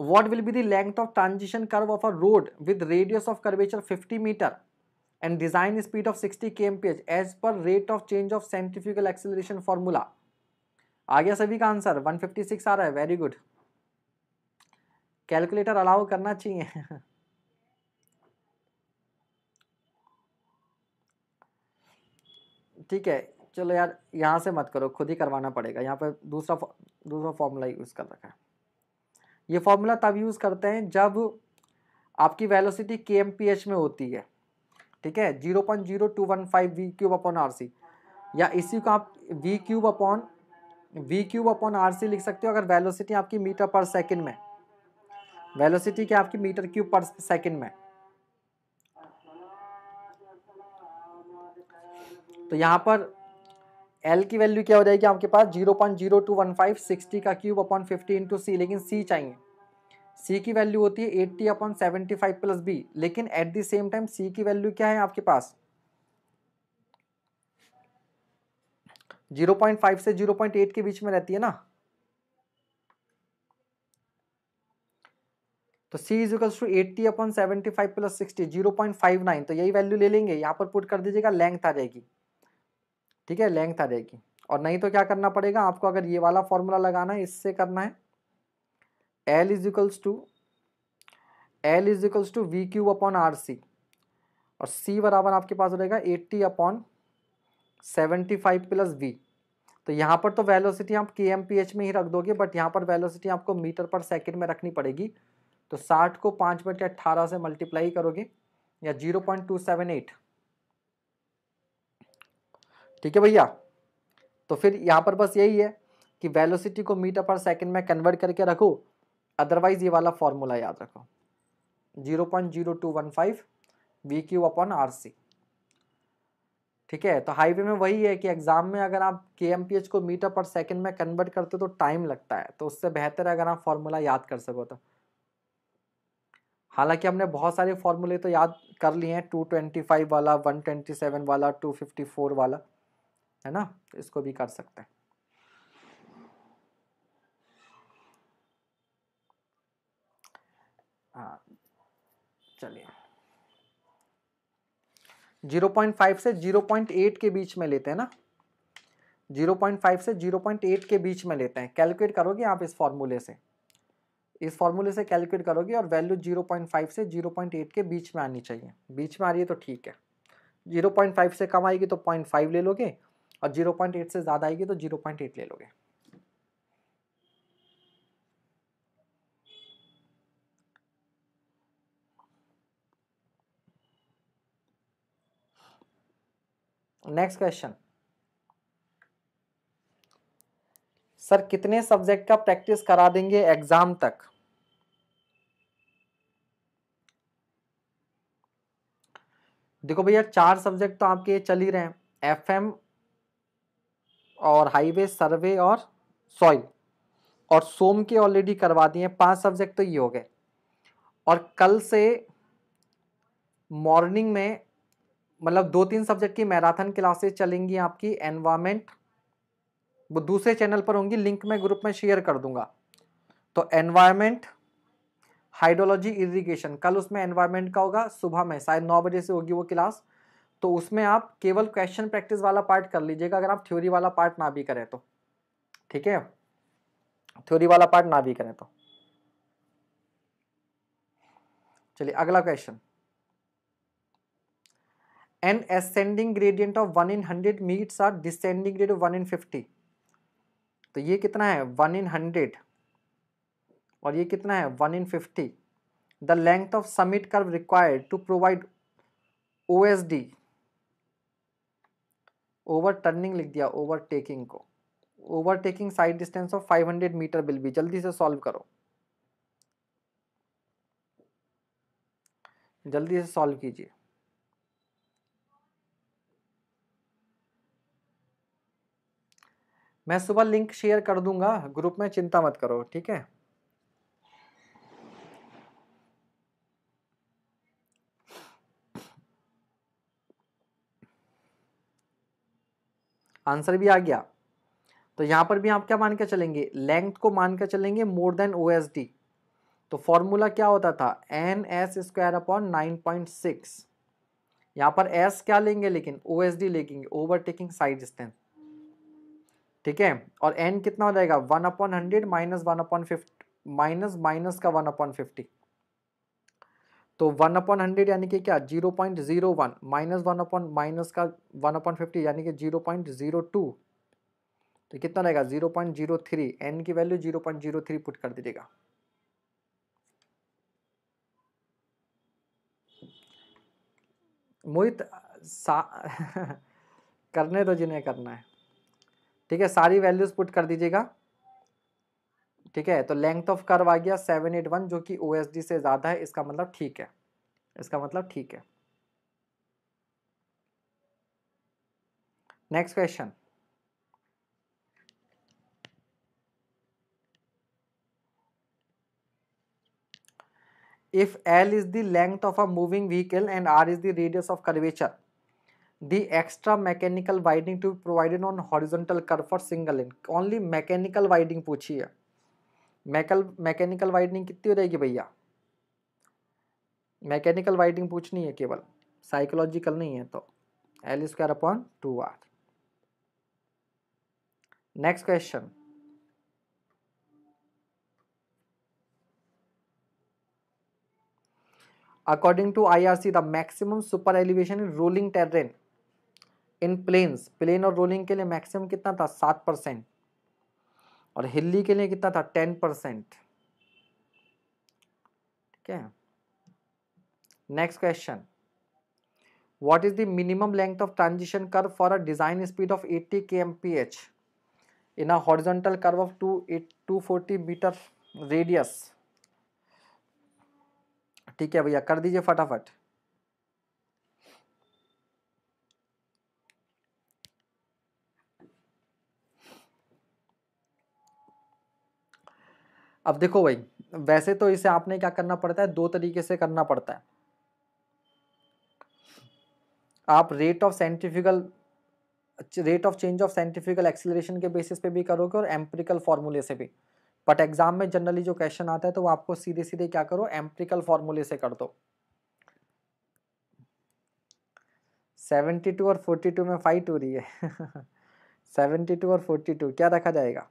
what will be length of transition curve of a road with radius of curvature 50 मीटर and design speed of 60 H as per rate of change of centrifugal acceleration formula आ गया सभी का आंसर 156 आ रहा है वेरी गुड कैलकुलेटर अलाउ करना चाहिए [laughs] ठीक है चलो यार यहाँ से मत करो खुद ही करवाना पड़ेगा यहाँ पर दूसरा दूसरा फॉर्मूला यूज़ कर रखा है ये फॉर्मूला तब यूज़ करते हैं जब आपकी वेलोसिटी के एम पी एच में होती है ठीक है zero point zero two one five V cube upon R C या इसी को आप V cube upon V cube upon R C लिख सकते हो अगर वेलोसिटी आपकी मीटर पर सेकंड में वेलोसिटी क्या आपकी मीटर क्यूब पर सेकंड में तो यहां पर एल की वैल्यू क्या हो जाएगी आपके पास zero point zero two one five sixty का cube upon fifty into C लेकिन सी चाहिए सी की वैल्यू होती है eighty upon seventy five plus B लेकिन at the same time C की वैल्यू क्या है आपके पास 0.5 से 0.8 के बीच में रहती है ना तो C equals to eighty upon seventy five plus sixty zero point five nine तो यही वैल्यू ले लेंगे यहाँ पर पुट कर दीजिएगा लेंथ आ जाएगी ठीक है लेंथ आ जाएगी और नहीं तो क्या करना पड़ेगा आपको अगर ये वाला फॉर्मूला लगाना है इससे करना है L equals to L equals to V cube upon R C और C बराबर आपके पास रहेगा eighty upon seventy five plus V तो यहाँ पर तो वेलोसिटी आप के में ही रख दोगे बट यहाँ पर वेलोसिटी आपको मीटर पर सेकेंड में रखनी पड़ेगी तो 60 को पाँच मिनट या अट्ठारह से मल्टीप्लाई करोगे या 0.278 ठीक है भैया तो फिर यहाँ पर बस यही है कि वेलोसिटी को मीटर पर सेकेंड में कन्वर्ट करके रखो अदरवाइज ये वाला फॉर्मूला याद रखो zero zero point two one five V cube upon R C ठीक है तो हाईवे में वही है कि एग्ज़ाम में अगर आप के एम पी एच को मीटर पर सेकेंड में कन्वर्ट करते हो तो टाइम लगता है तो उससे बेहतर अगर आप फॉर्मूला याद कर सको तो हालांकि हमने बहुत सारे फॉर्मूले तो याद कर लिए हैं टू ट्वेंटी फाइव वाला वन ट्वेंटी सेवन वाला टू फिफ्टी फोर वाला है ना तो इसको भी कर सकते हैं हाँ चलिए 0.5 से 0.8 के बीच में लेते हैं ना 0.5 से 0.8 के बीच में लेते हैं कैलकुलेट करोगे आप इस फॉर्मूले से इस फॉर्मूले से कैलकुलेट करोगे और वैल्यू 0.5 से 0.8 के बीच में आनी चाहिए बीच में आ रही है तो ठीक है 0.5 से कम आएगी तो 0.5 ले लोगे और 0.8 से ज़्यादा आएगी तो 0.8 ले लोगे नेक्स्ट क्वेश्चन सर कितने सब्जेक्ट का प्रैक्टिस करा देंगे एग्जाम तक देखो भैया चार सब्जेक्ट तो आपके चल ही रहे हैं एफएम और हाईवे सर्वे और सॉइल और सोम के ऑलरेडी करवा दिए पांच सब्जेक्ट तो ये हो गए और कल से मॉर्निंग में मतलब दो तीन सब्जेक्ट की मैराथन क्लासेस चलेंगी आपकी एनवायरमेंट वो दूसरे चैनल पर होंगी लिंक मैं ग्रुप में शेयर कर दूंगा तो एनवायरमेंट हाइड्रोलॉजी इरिगेशन कल उसमें एनवायरमेंट का होगा सुबह में शायद नौ बजे से होगी वो क्लास तो उसमें आप केवल क्वेश्चन प्रैक्टिस वाला पार्ट कर लीजिएगा अगर आप थ्योरी वाला पार्ट ना भी करें तो ठीक है थ्योरी वाला पार्ट ना भी करें तो चलिए अगला question an ascending gradient of one in hundred meets are descending grade one in fifty तो ये कितना है वन इन हंड्रेड और ये कितना है one in fifty the length of summit curve required to provide O S D over turning लिख दिया ओवरटेकिंग को overtaking side distance of five hundred metre बिल भी जल्दी से सॉल्व करो जल्दी से सॉल्व कीजिए मैं सुबह लिंक शेयर कर दूंगा ग्रुप में चिंता मत करो ठीक है आंसर भी आ गया तो यहां पर भी आप क्या मान के चलेंगे लेंथ को मान के चलेंगे more than O S D तो फॉर्मूला क्या होता था N S square upon nine point six यहां पर एस क्या लेंगे लेकिन ओ एस डी लेंगे ओवरटेकिंग साइड स्ट्रेंथ ठीक है और एन कितना हो जाएगा one upon hundred minus one upon fifty minus minus का वन अपॉन फिफ्टी तो वन अपॉन हंड्रेड यानी कि क्या zero point zero one minus one upon minus का वन अपॉन फिफ्टी यानी कि जीरो पॉइंट जीरो टू तो कितना रहेगा zero point zero three N की value zero point zero three put कर दीजिएगा मोहित सा [laughs] करने तो जिन्हें करना है ठीक है सारी वैल्यूज पुट कर दीजिएगा ठीक है तो लेंथ ऑफ कर्व आ गया सेवन एट वन जो कि ओ से ज़्यादा है इसका मतलब ठीक है इसका मतलब ठीक है next question if L is the length of a moving vehicle and R is the radius of curvature the extra mechanical winding to be provided on horizontal curve for single lane only mechanical winding पूछी है मैकल मैकेनिकल वाइडनिंग कितनी हो रहेगी भैया मैकेनिकल वाइडनिंग पूछनी है केवल साइकोलॉजिकल नहीं है तो L square upon two R next question according to IRC, the maximum super elevation in rolling terrain in plains plain और रोलिंग के लिए मैक्सिमम कितना था सात परसेंट और हिली के लिए कितना था टेन परसेंट ठीक है next question what is the minimum length of transition curve for a design speed of 80 K in a horizontal curve of two two metre radius ठीक है भैया कर दीजिए फटाफट अब देखो भाई वैसे तो इसे आपने क्या करना पड़ता है दो तरीके से करना पड़ता है आप rate of centrifugal rate of change of centrifugal acceleration के बेसिस पे भी करोगे और एम्प्रिकल फार्मूले से भी बट एग्जाम में जनरली जो क्वेश्चन आता है तो वो आपको सीधे सीधे क्या करो एम्प्रिकल फार्मूले से कर दो 72 और 42 में फाइट हो रही है 72 [laughs] और 42 क्या रखा जाएगा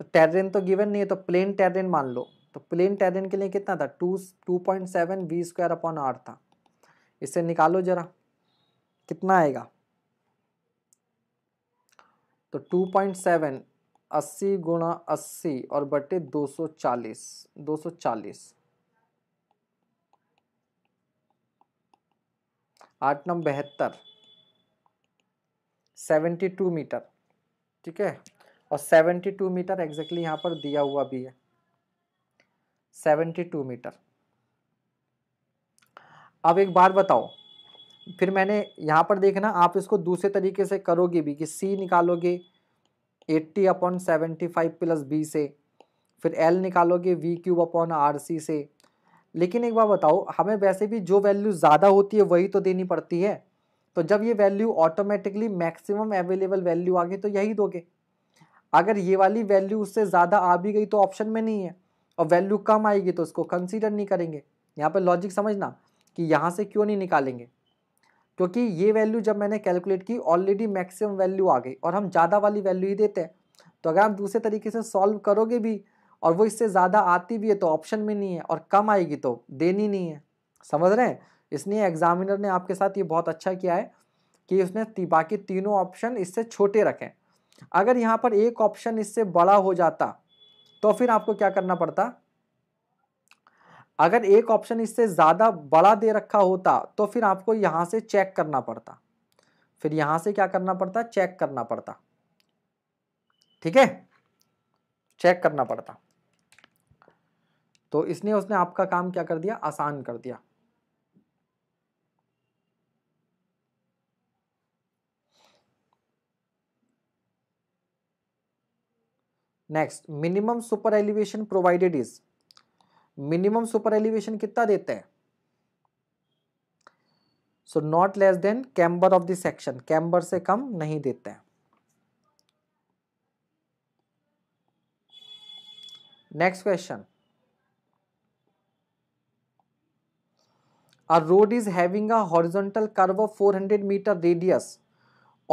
तो टेरेन तो गिवन नहीं है तो प्लेन टेरेन मान लो तो प्लेन टेरेन के लिए कितना था two two point seven V square upon R था इसे निकालो जरा कितना आएगा तो टू पॉइंट सेवन अस्सी गुणा अस्सी और बटे दो सौ चालीस दो सौ चालीस आठ नम बहत्तर सेवेंटी टू मीटर ठीक है और 72 मीटर एग्जैक्टली यहाँ पर दिया हुआ भी है 72 मीटर अब एक बार बताओ फिर मैंने यहाँ पर देखना आप इसको दूसरे तरीके से करोगे भी कि सी निकालोगे 80 upon seventy five plus B से फिर एल निकालोगे V cube upon R C से लेकिन एक बार बताओ हमें वैसे भी जो वैल्यू ज़्यादा होती है वही तो देनी पड़ती है तो जब ये value automatically maximum available value आ गई तो यही दोगे अगर ये वाली वैल्यू उससे ज़्यादा आ भी गई तो ऑप्शन में नहीं है और वैल्यू कम आएगी तो उसको कंसीडर नहीं करेंगे यहाँ पर लॉजिक समझना कि यहाँ से क्यों नहीं निकालेंगे क्योंकि ये वैल्यू जब मैंने कैलकुलेट की ऑलरेडी मैक्सिमम वैल्यू आ गई और हम ज़्यादा वाली वैल्यू ही देते हैं तो अगर आप दूसरे तरीके से सॉल्व करोगे भी और वो इससे ज़्यादा आती भी है तो ऑप्शन में नहीं है और कम आएगी तो देनी नहीं है समझ रहे हैं इसलिए एग्जामिनर ने आपके साथ ये बहुत अच्छा किया है कि उसने बाकी तीनों ऑप्शन इससे छोटे रखें अगर यहां पर एक ऑप्शन इससे बड़ा हो जाता तो फिर आपको क्या करना पड़ता अगर एक ऑप्शन इससे ज़्यादा बड़ा दे रखा होता तो फिर आपको यहां से चेक करना पड़ता फिर यहां से क्या करना पड़ता चेक करना पड़ता ठीक है चेक करना पड़ता तो इसने उसने आपका काम क्या कर दिया आसान कर दिया next minimum super elevation provided is minimum super elevation कितना देते हैं so not less than camber of the section camber से कम नहीं देते हैं next question a road is having a horizontal curve of 400 metre radius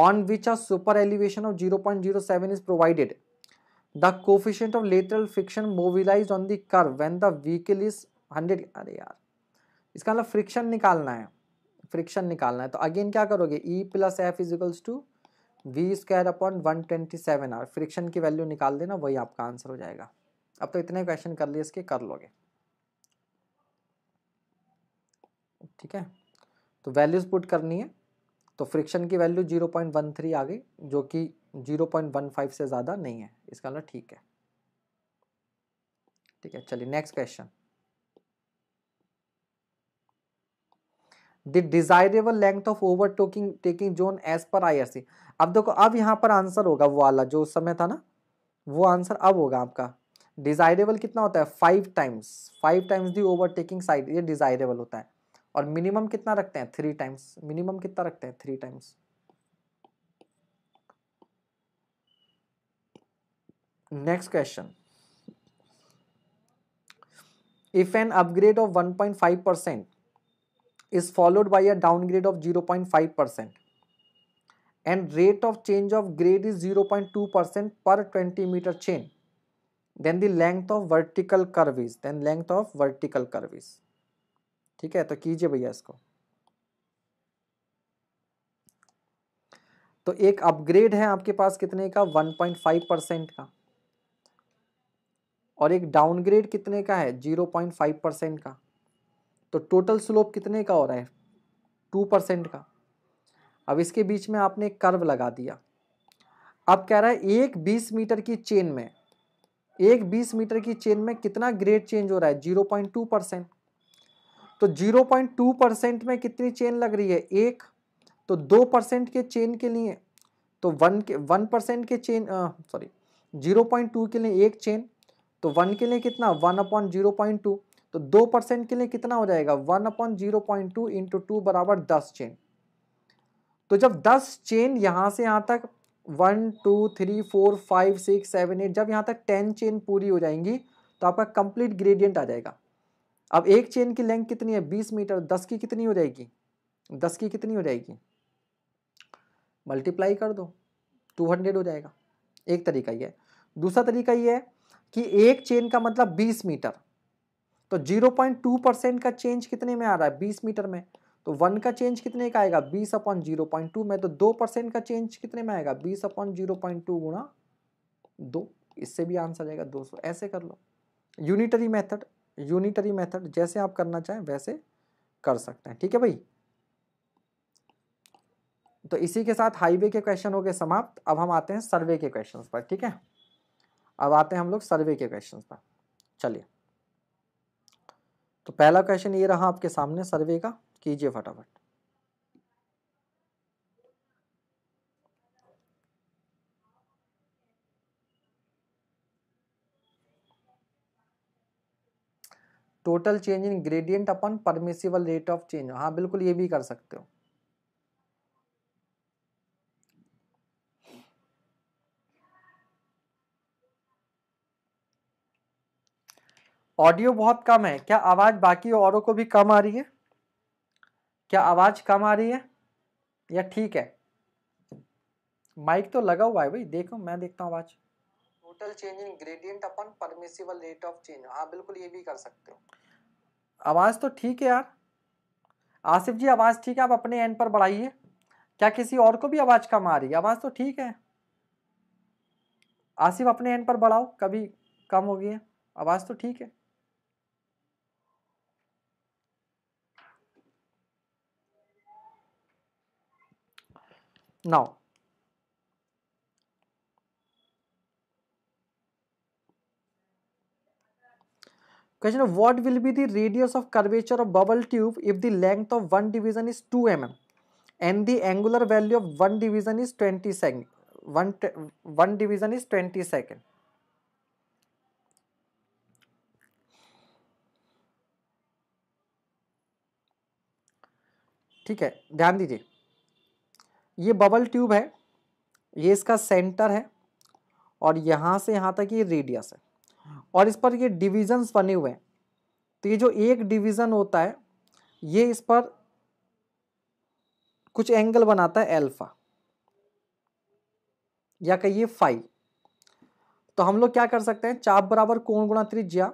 on which a super elevation of 0.07 is provided the coefficient of lateral friction mobilise on the car when the vehicle is hundred अरे यार इसका मतलब फ्रिक्शन निकालना है फ्रिक्शन निकालना है तो अगेन क्या करोगे E plus F equals to V square upon one twenty seven R friction की वैल्यू निकाल देना वही आपका आंसर हो जाएगा अब तो इतने क्वेश्चन कर लिए इसके कर लोगे ठीक है तो वैल्यूज़ पुट करनी है तो फ्रिक्शन की वैल्यू 0.13 आ गई जो कि 0.15 से ज़्यादा नहीं है इसका मतलब ठीक है ठीक है चलिए next question the desirable length of over टोकिंग taking zone as per IRC अब देखो अब यहाँ पर आंसर होगा वो वाला जो उस समय था ना वो आंसर अब होगा आपका डिजायरेबल कितना होता है five times five times the overtaking side ये डिजायरेबल होता है और मिनिमम कितना रखते हैं थ्री टाइम्स मिनिमम कितना रखते हैं three times next question if an upgrade of 1.5 percent is followed by a downgrade of 0.5 percent and rate of change of grade is 0.2 percent per 20 metre chain then length of vertical curves then length of vertical curves ठीक है तो कीजिए भैया इसको तो एक अपग्रेड है आपके पास कितने का 1.5 परसेंट का और एक डाउनग्रेड कितने का है 0.5 परसेंट का तो टोटल स्लोप कितने का हो रहा है 2 परसेंट का अब इसके बीच में आपने कर्व लगा दिया अब कह रहा है एक 20 मीटर की चेन में एक 20 मीटर की चेन में कितना ग्रेड चेंज हो रहा है 0.2 परसेंट तो 0.2 परसेंट में कितनी चेन लग रही है एक तो दो परसेंट के चेन के लिए तो वन के वन परसेंट के chain sorry zero point two के लिए एक चेन तो वन के लिए कितना one upon zero point two तो दो परसेंट के लिए कितना हो जाएगा one upon zero point two into two बराबर दस चेन तो जब दस चेन यहाँ से यहाँ तक one two three four five six seven eight जब यहाँ तक टेन चेन पूरी हो जाएंगी तो आपका कंप्लीट ग्रेडियंट आ जाएगा अब एक चेन की लेंथ कितनी है बीस मीटर दस की कितनी हो जाएगी दस की कितनी हो जाएगी मल्टीप्लाई कर दो टू हंड्रेड हो जाएगा एक तरीका ये दूसरा तरीका ये है कि एक चेन का मतलब बीस मीटर तो जीरो पॉइंट टू परसेंट का चेंज कितने में आ रहा है बीस मीटर में तो वन का चेंज कितने का आएगा बीस अपॉन जीरो पॉइंट टू में तो दो परसेंट का चेंज कितने में आएगा बीस अपॉन जीरो पॉइंट टू गुणा दो इससे भी आंसर आएगा दो सौ ऐसे कर लो यूनिटरी मेथड यूनिटरी मेथड जैसे आप करना चाहें वैसे कर सकते हैं ठीक है भाई तो इसी के साथ हाईवे के क्वेश्चन हो गए समाप्त अब हम आते हैं सर्वे के क्वेश्चन पर ठीक है अब आते हैं हम लोग सर्वे के क्वेश्चन पर चलिए तो पहला क्वेश्चन ये रहा आपके सामने सर्वे का कीजिए फटाफट total change in gradient upon permissible rate of change हाँ बिल्कुल ये भी कर सकते हो ऑडियो बहुत कम है क्या आवाज बाकी औरों को भी कम आ रही है क्या आवाज कम आ रही है या ठीक है माइक तो लगा हुआ है भाई देखो मैं देखता हूँ आवाज़ total change in gradient upon permissible rate of change हाँ बिल्कुल ये भी कर सकते हो आवाज़ तो ठीक है यार आसिफ जी आवाज़ ठीक है आप अपने एंड पर बढ़ाइए क्या किसी और को भी आवाज़ कम आ रही है आवाज़ तो ठीक है आसिफ अपने एंड पर बढ़ाओ कभी कम हो गई है आवाज़ तो ठीक है now question what will be the radius of curvature of bubble tube if the length of one division is two M M and the angular value of one division is twenty second one division is twenty second ठीक है ध्यान दीजिए ये बबल ट्यूब है ये इसका सेंटर है और यहां से यहां तक ये रेडियस है और इस पर ये डिविजन्स बने हुए हैं तो ये जो एक डिवीज़न होता है ये इस पर कुछ एंगल बनाता है एल्फ़ा या कहिए फाइव तो हम लोग क्या कर सकते हैं चाप बराबर कोण गुणा त्रिज्या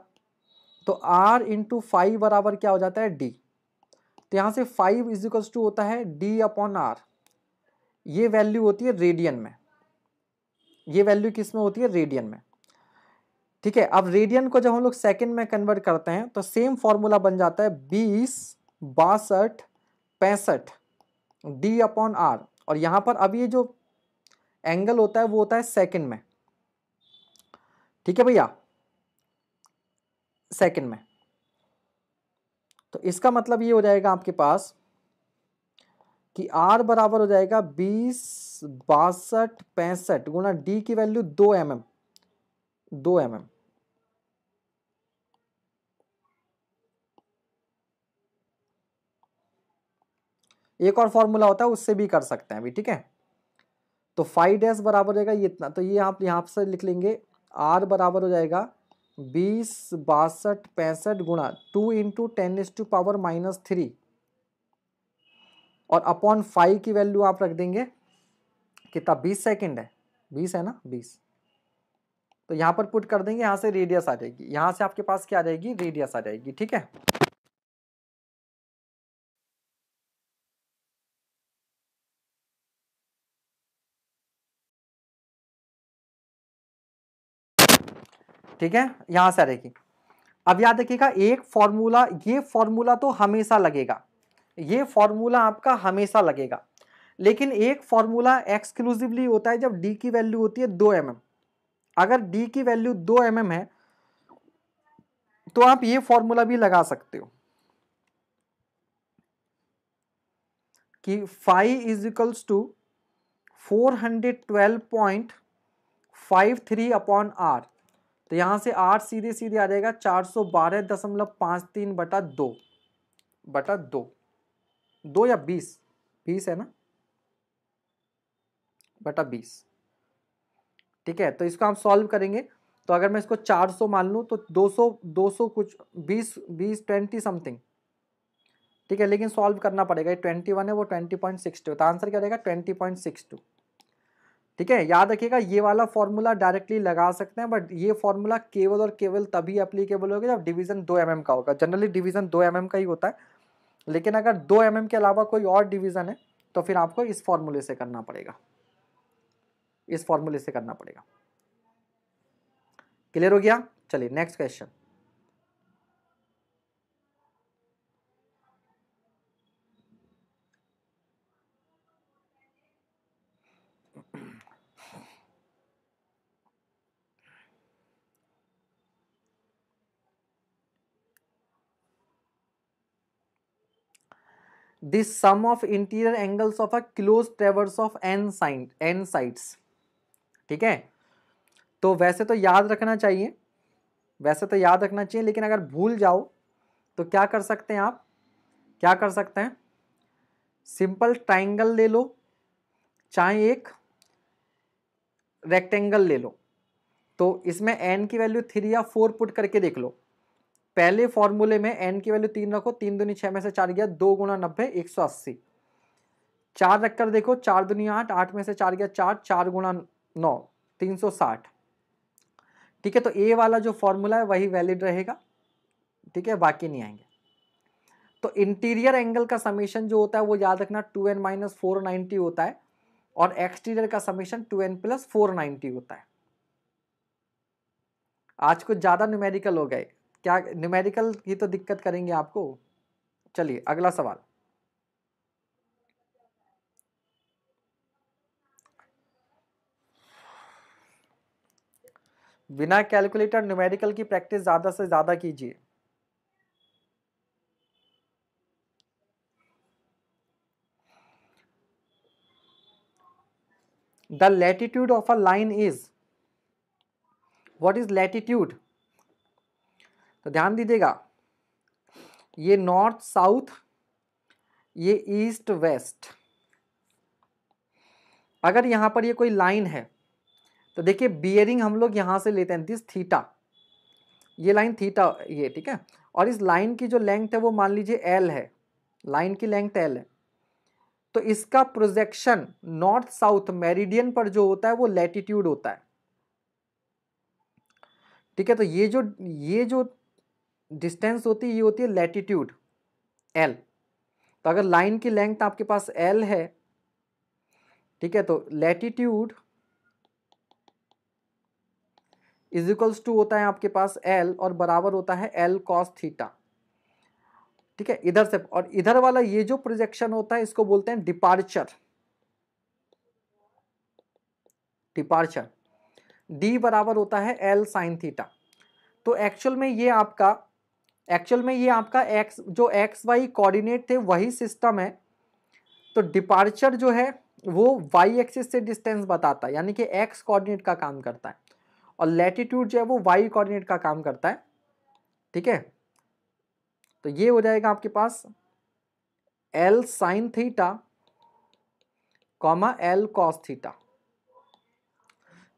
तो आर इंटू फाइव बराबर क्या हो जाता है डी तो यहाँ से फाइव इज टू होता है डी अपॉन आर ये वैल्यू होती है रेडियन में ये वैल्यू किस में होती है रेडियन में ठीक है अब रेडियन को जब हम लोग सेकेंड में कन्वर्ट करते हैं तो सेम फॉर्मूला बन जाता है बीस बासठ पैंसठ डी अपॉन आर और यहां पर अब ये जो एंगल होता है वो होता है सेकंड में ठीक है भैया सेकंड में तो इसका मतलब ये हो जाएगा आपके पास कि आर बराबर हो जाएगा बीस बासठ पैंसठ गुना डी की वैल्यू दो एम एम दो एम एम एक और फॉर्मूला होता है उससे भी कर सकते हैं अभी ठीक है तो फाइव डैश बराबर रहेगा ये इतना तो ये आप यहाँ से लिख लेंगे आर बराबर हो जाएगा बीस बासठ पैंसठ गुणा two into ten is to power minus three और अपॉन फाइव की वैल्यू आप रख देंगे कितना बीस सेकेंड है बीस है ना बीस तो यहाँ पर पुट कर देंगे यहाँ से रेडियस आ जाएगी यहाँ से आपके पास क्या आ जाएगी रेडियस आ जाएगी ठीक है ठीक है यहां से रहेगी अब याद रखिएगा एक फॉर्मूला ये फॉर्मूला तो हमेशा लगेगा ये फॉर्मूला आपका हमेशा लगेगा लेकिन एक फॉर्मूला एक्सक्लूसिवली होता है जब डी की वैल्यू होती है दो एम mm. अगर डी की वैल्यू दो एम mm है तो आप ये फॉर्मूला भी लगा सकते हो कि five is equals to four hundred twelve point five three upon R तो यहाँ से आठ सीधे सीधे आ जाएगा चार सौ बारह दशमलव पाँच तीन बटा दो बटा दो दो या बीस बीस है ना बटा बीस ठीक है तो इसको हम सॉल्व करेंगे तो अगर मैं इसको चार सौ मान लूँ तो दो सौ दो सौ कुछ बीस बीस ट्वेंटी समथिंग ठीक है लेकिन सॉल्व करना पड़ेगा ये वन है वो ट्वेंटी पॉइंट सिक्स टू तो आंसर क्या रहेगा ट्वेंटी पॉइंट सिक्स टू ठीक है याद रखिएगा ये वाला फॉर्मूला डायरेक्टली लगा सकते हैं बट ये फॉर्मूला केवल और केवल तभी अप्लीकेबल होगा जब डिवीजन दो एम mm का होगा जनरली डिवीजन दो एम mm का ही होता है लेकिन अगर दो एम mm के अलावा कोई और डिवीजन है तो फिर आपको इस फॉर्मूले से करना पड़ेगा इस फॉर्मूले से करना पड़ेगा क्लियर हो गया चलिए next question this sum of interior angles of a close traverse of n sign n sides ठीक है तो वैसे तो याद रखना चाहिए वैसे तो याद रखना चाहिए लेकिन अगर भूल जाओ तो क्या कर सकते हैं आप क्या कर सकते हैं सिंपल ट्राइंगल ले लो चाहे एक रेक्टेंगल ले लो तो इसमें एन की वैल्यू थ्री या फोर पुट करके देख लो पहले फॉर्मूले में एन की वैल्यू तीन रखो तीन दुनी छः में से चार गया दो गुना नब्बे एक सौ अस्सी चार रखकर देखो चार दुनी आठ आठ में से चार गया चार चार गुना नौ तीन सौ साठ ठीक है तो ए वाला जो फॉर्मूला है वही वैलिड रहेगा ठीक है बाकी नहीं आएंगे तो इंटीरियर एंगल का समीशन जो होता है वो याद रखना two N minus four ninety होता है और एक्सटीरियर का summation two N plus four ninety होता है आज कुछ ज़्यादा न्यूमेरिकल हो गए क्या न्यूमेरिकल की तो दिक्कत करेंगे आपको चलिए अगला सवाल बिना कैलकुलेटर न्यूमेरिकल की प्रैक्टिस ज़्यादा से ज़्यादा कीजिए the latitude of a line is what is latitude तो ध्यान दीजिएगा ये नॉर्थ साउथ ये ईस्ट वेस्ट अगर यहाँ पर ये कोई लाइन है तो देखिए बियरिंग हम लोग यहाँ से लेते हैं दिस थीटा ये लाइन थीटा ये ठीक है और इस लाइन की जो लेंथ है वो मान लीजिए एल है लाइन की लेंथ एल है तो इसका प्रोजेक्शन नॉर्थ साउथ मेरिडियन पर जो होता है वो लेटिट्यूड होता है ठीक है तो ये जो ये जो डिस्टेंस होती है ये होती है लेटीट्यूड एल तो अगर लाइन की लेंथ आपके पास एल है ठीक है तो लेटीट्यूड इज इक्वल्स टू होता है आपके पास एल और बराबर होता है एल कॉस थीटा ठीक है इधर से और इधर वाला ये जो प्रोजेक्शन होता है इसको बोलते हैं डिपार्चर डिपार्चर डी बराबर होता है एल साइन थीटा तो एक्चुअल में ये आपका एक्चुअल में ये आपका एक्स जो एक्स वाई कोऑर्डिनेट थे वही सिस्टम है तो डिपार्चर जो है वो वाई एक्सिस से डिस्टेंस बताता है यानी कि एक्स कोऑर्डिनेट का काम करता है और लैटिट्यूड जो है वो वाई कोऑर्डिनेट का काम करता है ठीक है तो ये हो जाएगा आपके पास L sine theta comma L cos theta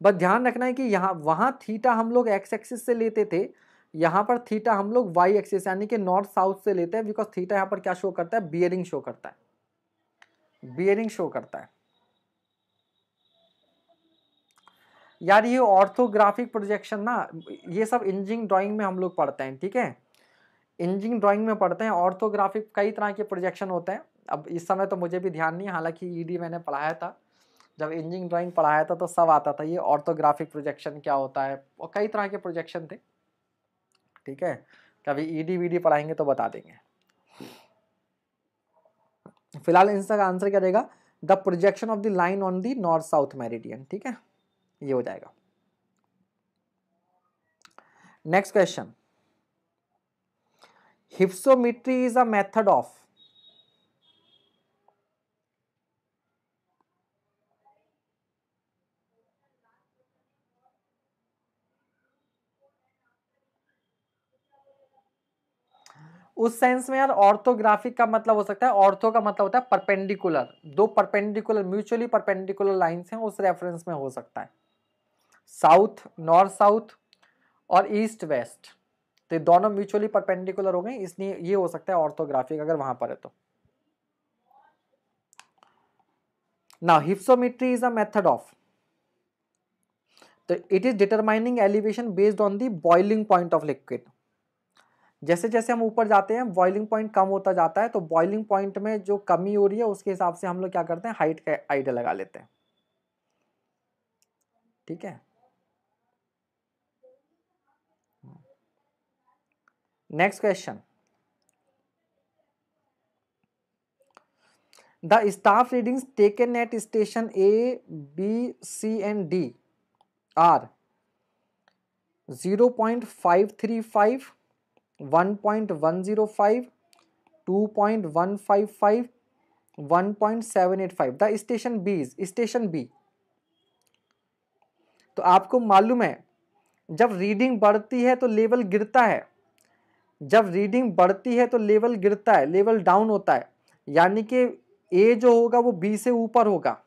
बस ध्यान रखना है कि यहाँ वहाँ थीटा हम लोग एक्स एक्सिस से लेते थे यहाँ पर थीटा हम लोग वाई एक्सिस यानी कि नॉर्थ साउथ से लेते हैं बिकॉज थीटा यहाँ पर क्या शो करता है बियरिंग शो करता है बियरिंग शो करता है यार ये ऑर्थोग्राफिक प्रोजेक्शन ना ये सब इंजिंग ड्राइंग में हम लोग पढ़ते हैं ठीक है इंजिंग ड्राइंग में पढ़ते हैं ऑर्थोग्राफिक कई तरह के प्रोजेक्शन होते हैं अब इस समय तो मुझे भी ध्यान नहीं हालांकि ईडी e मैंने पढ़ाया था जब इंजिंग ड्राइंग पढ़ाया था तो सब आता था ये ऑर्थोग्राफिक प्रोजेक्शन क्या होता है और कई तरह के प्रोजेक्शन थे ठीक है कभी ईडी वीडी पढ़ाएंगे तो बता देंगे फिलहाल इसका आंसर क्या रहेगा the projection of the line on the north south meridian ठीक है ये हो जाएगा next question hypsometry is a method of उस सेंस में यार ऑर्थोग्राफिक का मतलब हो सकता है ऑर्थो का मतलब होता है परपेंडिकुलर दो परपेंडिकुलर म्यूचुअली परपेंडिकुलर लाइंस हैं उस रेफरेंस में हो सकता है साउथ नॉर्थ साउथ और ईस्ट वेस्ट तो ये दोनों म्यूचुअली परपेंडिकुलर हो गए इसलिए ये हो सकता है ऑर्थोग्राफिक अगर वहां पर है तो ना hypsometry is a method of तो it is determining elevation based on the boiling point of liquid जैसे जैसे हम ऊपर जाते हैं बॉइलिंग पॉइंट कम होता जाता है तो बॉइलिंग पॉइंट में जो कमी हो रही है उसके हिसाब से हम लोग क्या करते हैं हाइट का आइडिया लगा लेते हैं ठीक है next question the staff taken at station A B C N D R zero point five three five 1.105 2.155 1.785 the station B is station B तो आपको मालूम है जब रीडिंग बढ़ती है तो लेवल गिरता है जब रीडिंग बढ़ती है तो लेवल गिरता है लेवल डाउन होता है यानी कि ए जो होगा वो बी से ऊपर होगा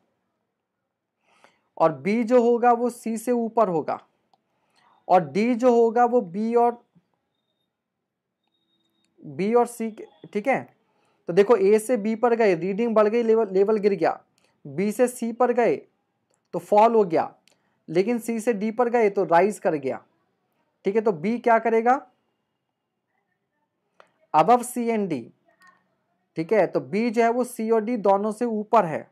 और बी जो होगा वो सी से ऊपर होगा और डी जो होगा वो बी और बी और सी ठीक है तो देखो ए से बी पर गए रीडिंग बढ़ गई लेवल लेवल गिर गया बी से सी पर गए तो फॉल हो गया लेकिन सी से डी पर गए तो राइज कर गया ठीक है तो बी क्या करेगा अबव सी एंड डी ठीक है तो बी जो है वो सी और डी दोनों से ऊपर है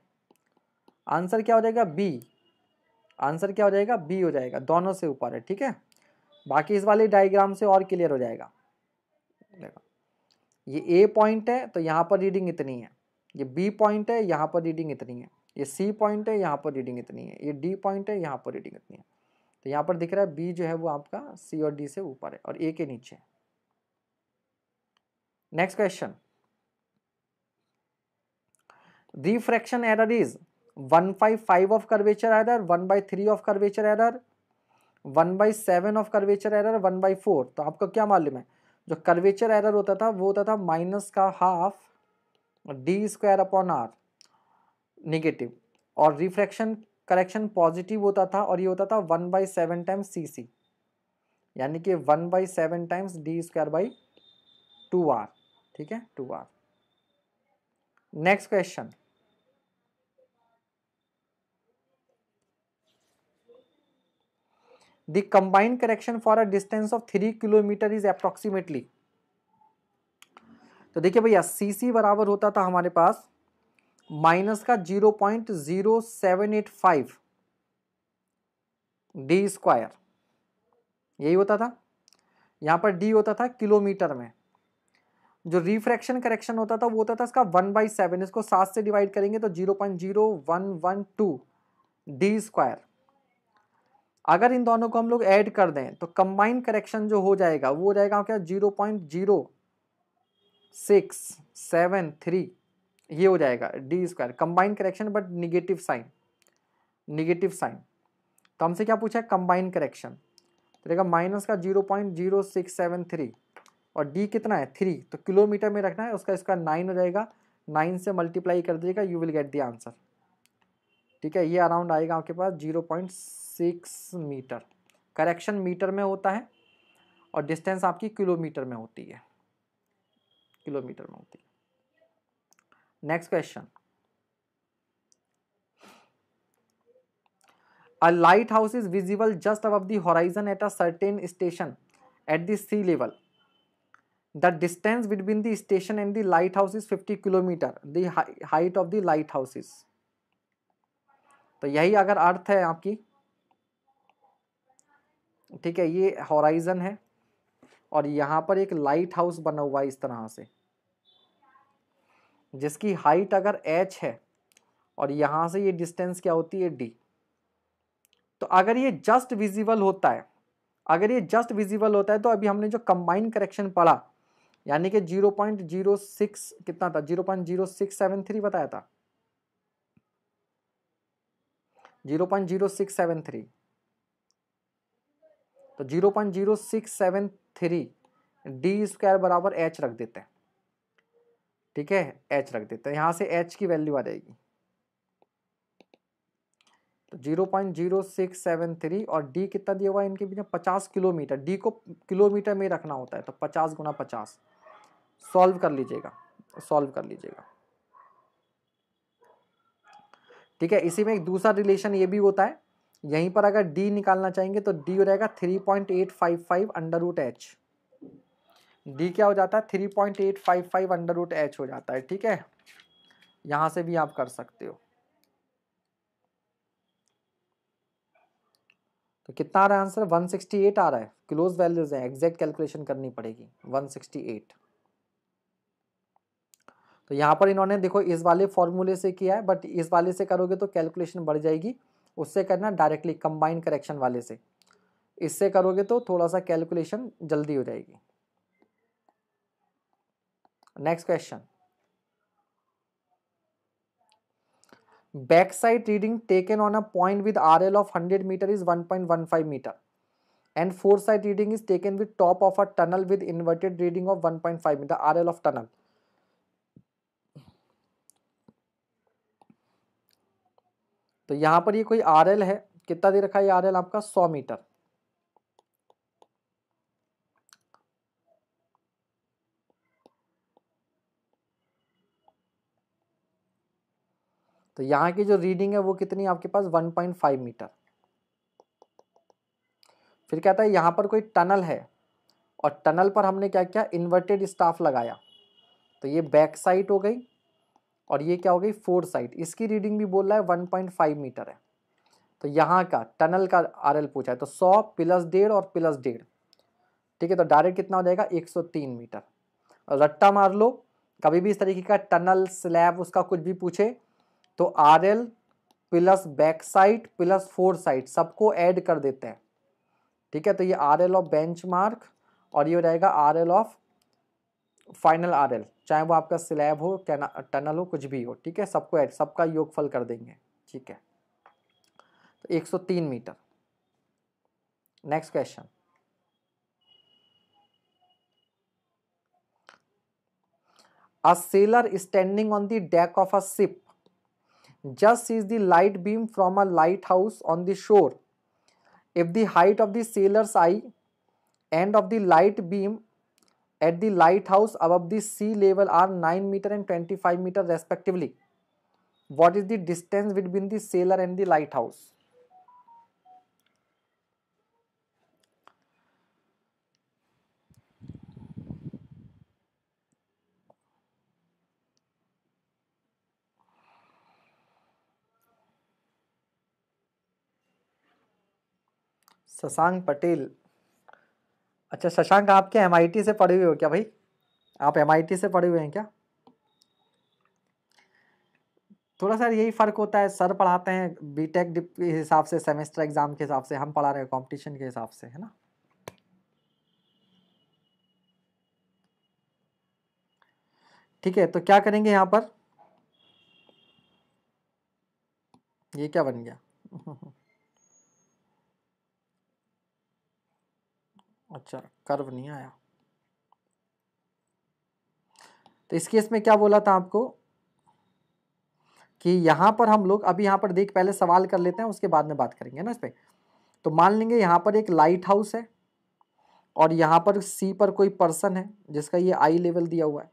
आंसर क्या हो जाएगा बी आंसर क्या हो जाएगा बी हो जाएगा दोनों से ऊपर है ठीक है बाकी इस वाले डायग्राम से और क्लियर हो जाएगा देखो ये ए पॉइंट है तो यहाँ पर रीडिंग इतनी है ये बी पॉइंट है यहाँ पर रीडिंग इतनी है ये सी पॉइंट है यहाँ पर रीडिंग इतनी है ये डी पॉइंट है यहाँ पर रीडिंग इतनी है तो यहाँ पर दिख रहा है बी जो है वो आपका सी और डी से ऊपर है और ए के नीचे है next question refraction error is one by five of curvature error one by three of curvature error one by seven of curvature error one by four तो आपको क्या मालूम है जो कर्वेचर एरर होता था वो होता था माइनस का half D square upon R negative और रिफ्रैक्शन करेक्शन पॉजिटिव होता था और ये होता था one by seven times C C यानी कि one by seven times D square by two R ठीक है two R next question the combined correction for a distance of three kilometre is approximately तो देखिए भैया सी सी बराबर होता था हमारे पास माइनस का zero point zero seven eight five D square यही होता था यहाँ पर डी होता था किलोमीटर में जो रिफ्रैक्शन करेक्शन होता था वो होता था इसका वन बाई सेवन इसको सात से डिवाइड करेंगे तो zero point zero one one two D square अगर इन दोनों को हम लोग ऐड कर दें तो कंबाइन करेक्शन जो हो जाएगा वो हो जाएगा क्या zero point zero six seven three ये हो जाएगा D square combine correction but negative sign negative sign तो हमसे क्या पूछा है कंबाइन करेक्शन तो रहेगा माइनस का zero point zero six seven three और डी कितना है थ्री तो किलोमीटर में रखना है उसका इसका नाइन हो जाएगा नाइन से मल्टीप्लाई कर दीजिएगा you will get the answer ठीक है ये अराउंड आएगा आपके पास zero point six metre correction metre में होता है और डिस्टेंस आपकी किलोमीटर में होती है किलोमीटर में होती है next question lighthouse is visible just above the horizon at a certain station at the sea level the distance between the station and the lighthouse is fifty kilometre height of the lighthouse तो यही अगर अर्थ है आपकी ठीक है ये हॉराइज़न है और यहाँ पर एक लाइट हाउस बना हुआ है इस तरह से जिसकी हाइट अगर एच है और यहाँ से ये डिस्टेंस क्या होती है डी तो अगर ये जस्ट विजिबल होता है अगर ये जस्ट विजिबल होता है तो अभी हमने जो कंबाइन करेक्शन पढ़ा यानी कि जीरो पॉइंट जीरो सिक्स कितना था zero point zero six seven three बताया था zero point zero six seven three तो zero point zero six seven three D square बराबर एच रख देते हैं ठीक है एच रख देते हैं यहाँ से एच की वैल्यू आ जाएगी तो zero point zero six seven three और डी कितना दिया हुआ है इनके बीच में पचास किलोमीटर डी को किलोमीटर में रखना होता है तो पचास गुना पचास सॉल्व कर लीजिएगा सॉल्व कर लीजिएगा ठीक है इसी में एक दूसरा रिलेशन ये भी होता है यहीं पर अगर डी निकालना चाहेंगे तो डी हो जाएगा three point eight five five under root H D क्या हो जाता है three point eight five five under root H हो जाता है ठीक है यहां से भी आप कर सकते हो तो कितना आ रहा है आंसर 168 आ रहा है क्लोज वैल्यूज है एग्जैक्ट कैलकुलेशन करनी पड़ेगी 168 तो यहाँ पर इन्होंने देखो इस वाले फॉर्मूले से किया है बट इस वाले से करोगे तो कैलकुलेशन बढ़ जाएगी उससे करना डायरेक्टली कंबाइंड करेक्शन वाले से इससे करोगे तो थोड़ा सा कैलकुलेशन जल्दी हो जाएगी next question back side reading taken on a point with R L of hundred metre is one point one five metre and fore side reading is taken with top of a tunnel with inverted reading of one point five metre R L of tunnel तो यहाँ पर ये कोई आर एल है कितना दे रखा है आर एल आपका सौ मीटर तो यहाँ की जो रीडिंग है वो कितनी आपके पास 1.5 मीटर फिर कहता है यहाँ पर कोई टनल है और टनल पर हमने क्या किया इन्वर्टेड स्टाफ लगाया तो ये बैक साइड हो गई और ये क्या हो गई फोर साइड इसकी रीडिंग भी बोल रहा है वन पॉइंट फाइव मीटर है तो यहाँ का टनल का आर एल पूछा है तो सौ प्लस डेढ़ और प्लस डेढ़ ठीक है तो डायरेक्ट कितना हो जाएगा एक सौ तीन मीटर और रट्टा मार लो कभी भी इस तरीके का टनल स्लैब उसका कुछ भी पूछे तो R L plus back side plus fore side सबको ऐड कर देते हैं ठीक है तो ये R L of bench mark और ये हो जाएगा R L of final R L चाहे वो आपका स्लैब हो टनल हो कुछ भी हो ठीक है सबको ऐड सबका योगफल कर देंगे ठीक है तो 103 metre next question a sailor standing on the deck of a ship just sees the light beam from a lighthouse on the shore if the height of the sailor's eye and of the light beam at the lighthouse above the sea level are 9 meter and 25 meter respectively. What is the distance between the sailor and the lighthouse? Sasang Patel अच्छा शशांक आप क्या एम से पढ़े हुए हो क्या भाई आप एम से पढ़े हुए हैं क्या थोड़ा सा यही फ़र्क होता है सर पढ़ाते हैं बीटेक के हिसाब से सेमेस्टर एग्ज़ाम के हिसाब से हम पढ़ा रहे हैं कंपटीशन के हिसाब से है ना ठीक है तो क्या करेंगे यहाँ पर ये क्या बन गया [laughs] अच्छा कर्व नहीं आया तो इस केस में क्या बोला था आपको कि यहाँ पर हम लोग अभी यहाँ पर देख पहले सवाल कर लेते हैं उसके बाद में बात करेंगे ना इस पर तो मान लेंगे यहाँ पर एक लाइट हाउस है और यहाँ पर सी पर कोई पर्सन है जिसका ये आई लेवल दिया हुआ है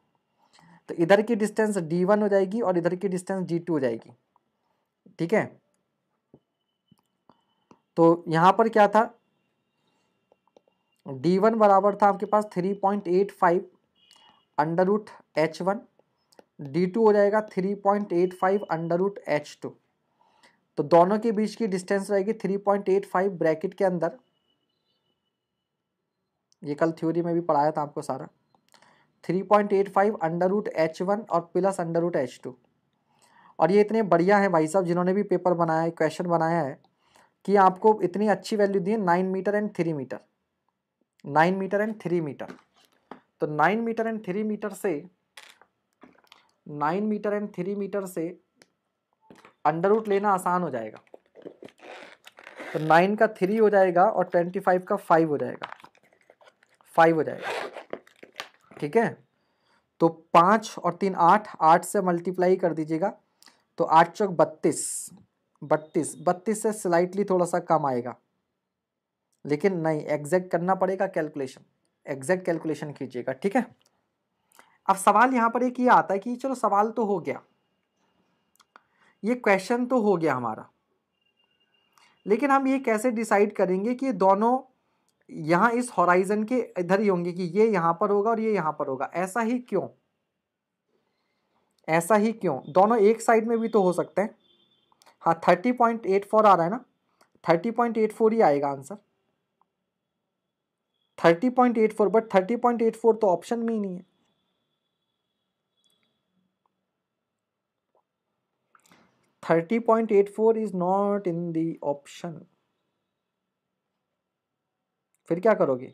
तो इधर की डिस्टेंस डी वन हो जाएगी और इधर की डिस्टेंस डी टू हो जाएगी ठीक है तो यहाँ पर क्या था डी वन बराबर था आपके पास three point eight five under root H one D two हो जाएगा three point eight five under root H two तो दोनों के बीच की डिस्टेंस रहेगी three point eight five bracket के अंदर ये कल थ्योरी में भी पढ़ाया था आपको सारा three point eight five under root H one और plus under root H two और ये इतने बढ़िया हैं भाई साहब जिन्होंने भी पेपर बनाया है क्वेश्चन बनाया है कि आपको इतनी अच्छी वैल्यू दी है nine metre and three metre nine metre and three metre तो nine metre and three metre से nine metre and three metre से अंडर रूट लेना आसान हो जाएगा तो नाइन का थ्री हो जाएगा और ट्वेंटी फाइव का फाइव हो जाएगा फाइव हो जाएगा ठीक है तो पाँच और तीन आठ आठ से मल्टीप्लाई कर दीजिएगा तो आठ चौक बत्तीस बत्तीस बत्तीस से स्लाइटली थोड़ा सा कम आएगा लेकिन नहीं एग्जैक्ट करना पड़ेगा कैलकुलेशन एग्जैक्ट कैलकुलेशन कीजिएगा ठीक है अब सवाल यहाँ पर एक ये आता है कि चलो सवाल तो हो गया ये क्वेश्चन तो हो गया हमारा लेकिन हम ये कैसे डिसाइड करेंगे कि दोनों यहाँ इस हॉराइजन के इधर ही होंगे कि ये यहाँ पर होगा और ये यहाँ पर होगा ऐसा ही क्यों ऐसा ही क्यों दोनों एक साइड में भी तो हो सकते हैं हाँ थर्टी पॉइंट एट फोर आ रहा है ना थर्टी पॉइंट एट फोर ही आएगा answer thirty point eight four but thirty point eight four तो ऑप्शन में ही नहीं है thirty point eight four is not in the option फिर क्या करोगे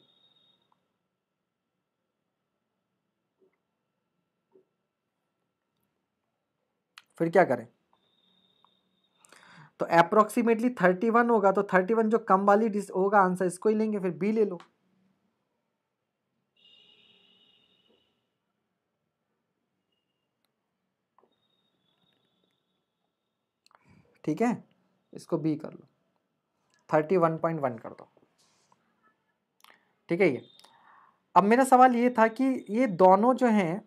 फिर क्या करें तो अप्रोक्सीमेटली थर्टी वन होगा तो थर्टी वन जो कम वाली होगा आंसर इसको ही लेंगे फिर बी ले लो ठीक है इसको बी कर लो थर्टी वन पॉइंट वन कर दो ठीक है ये अब मेरा सवाल ये था कि ये दोनों जो हैं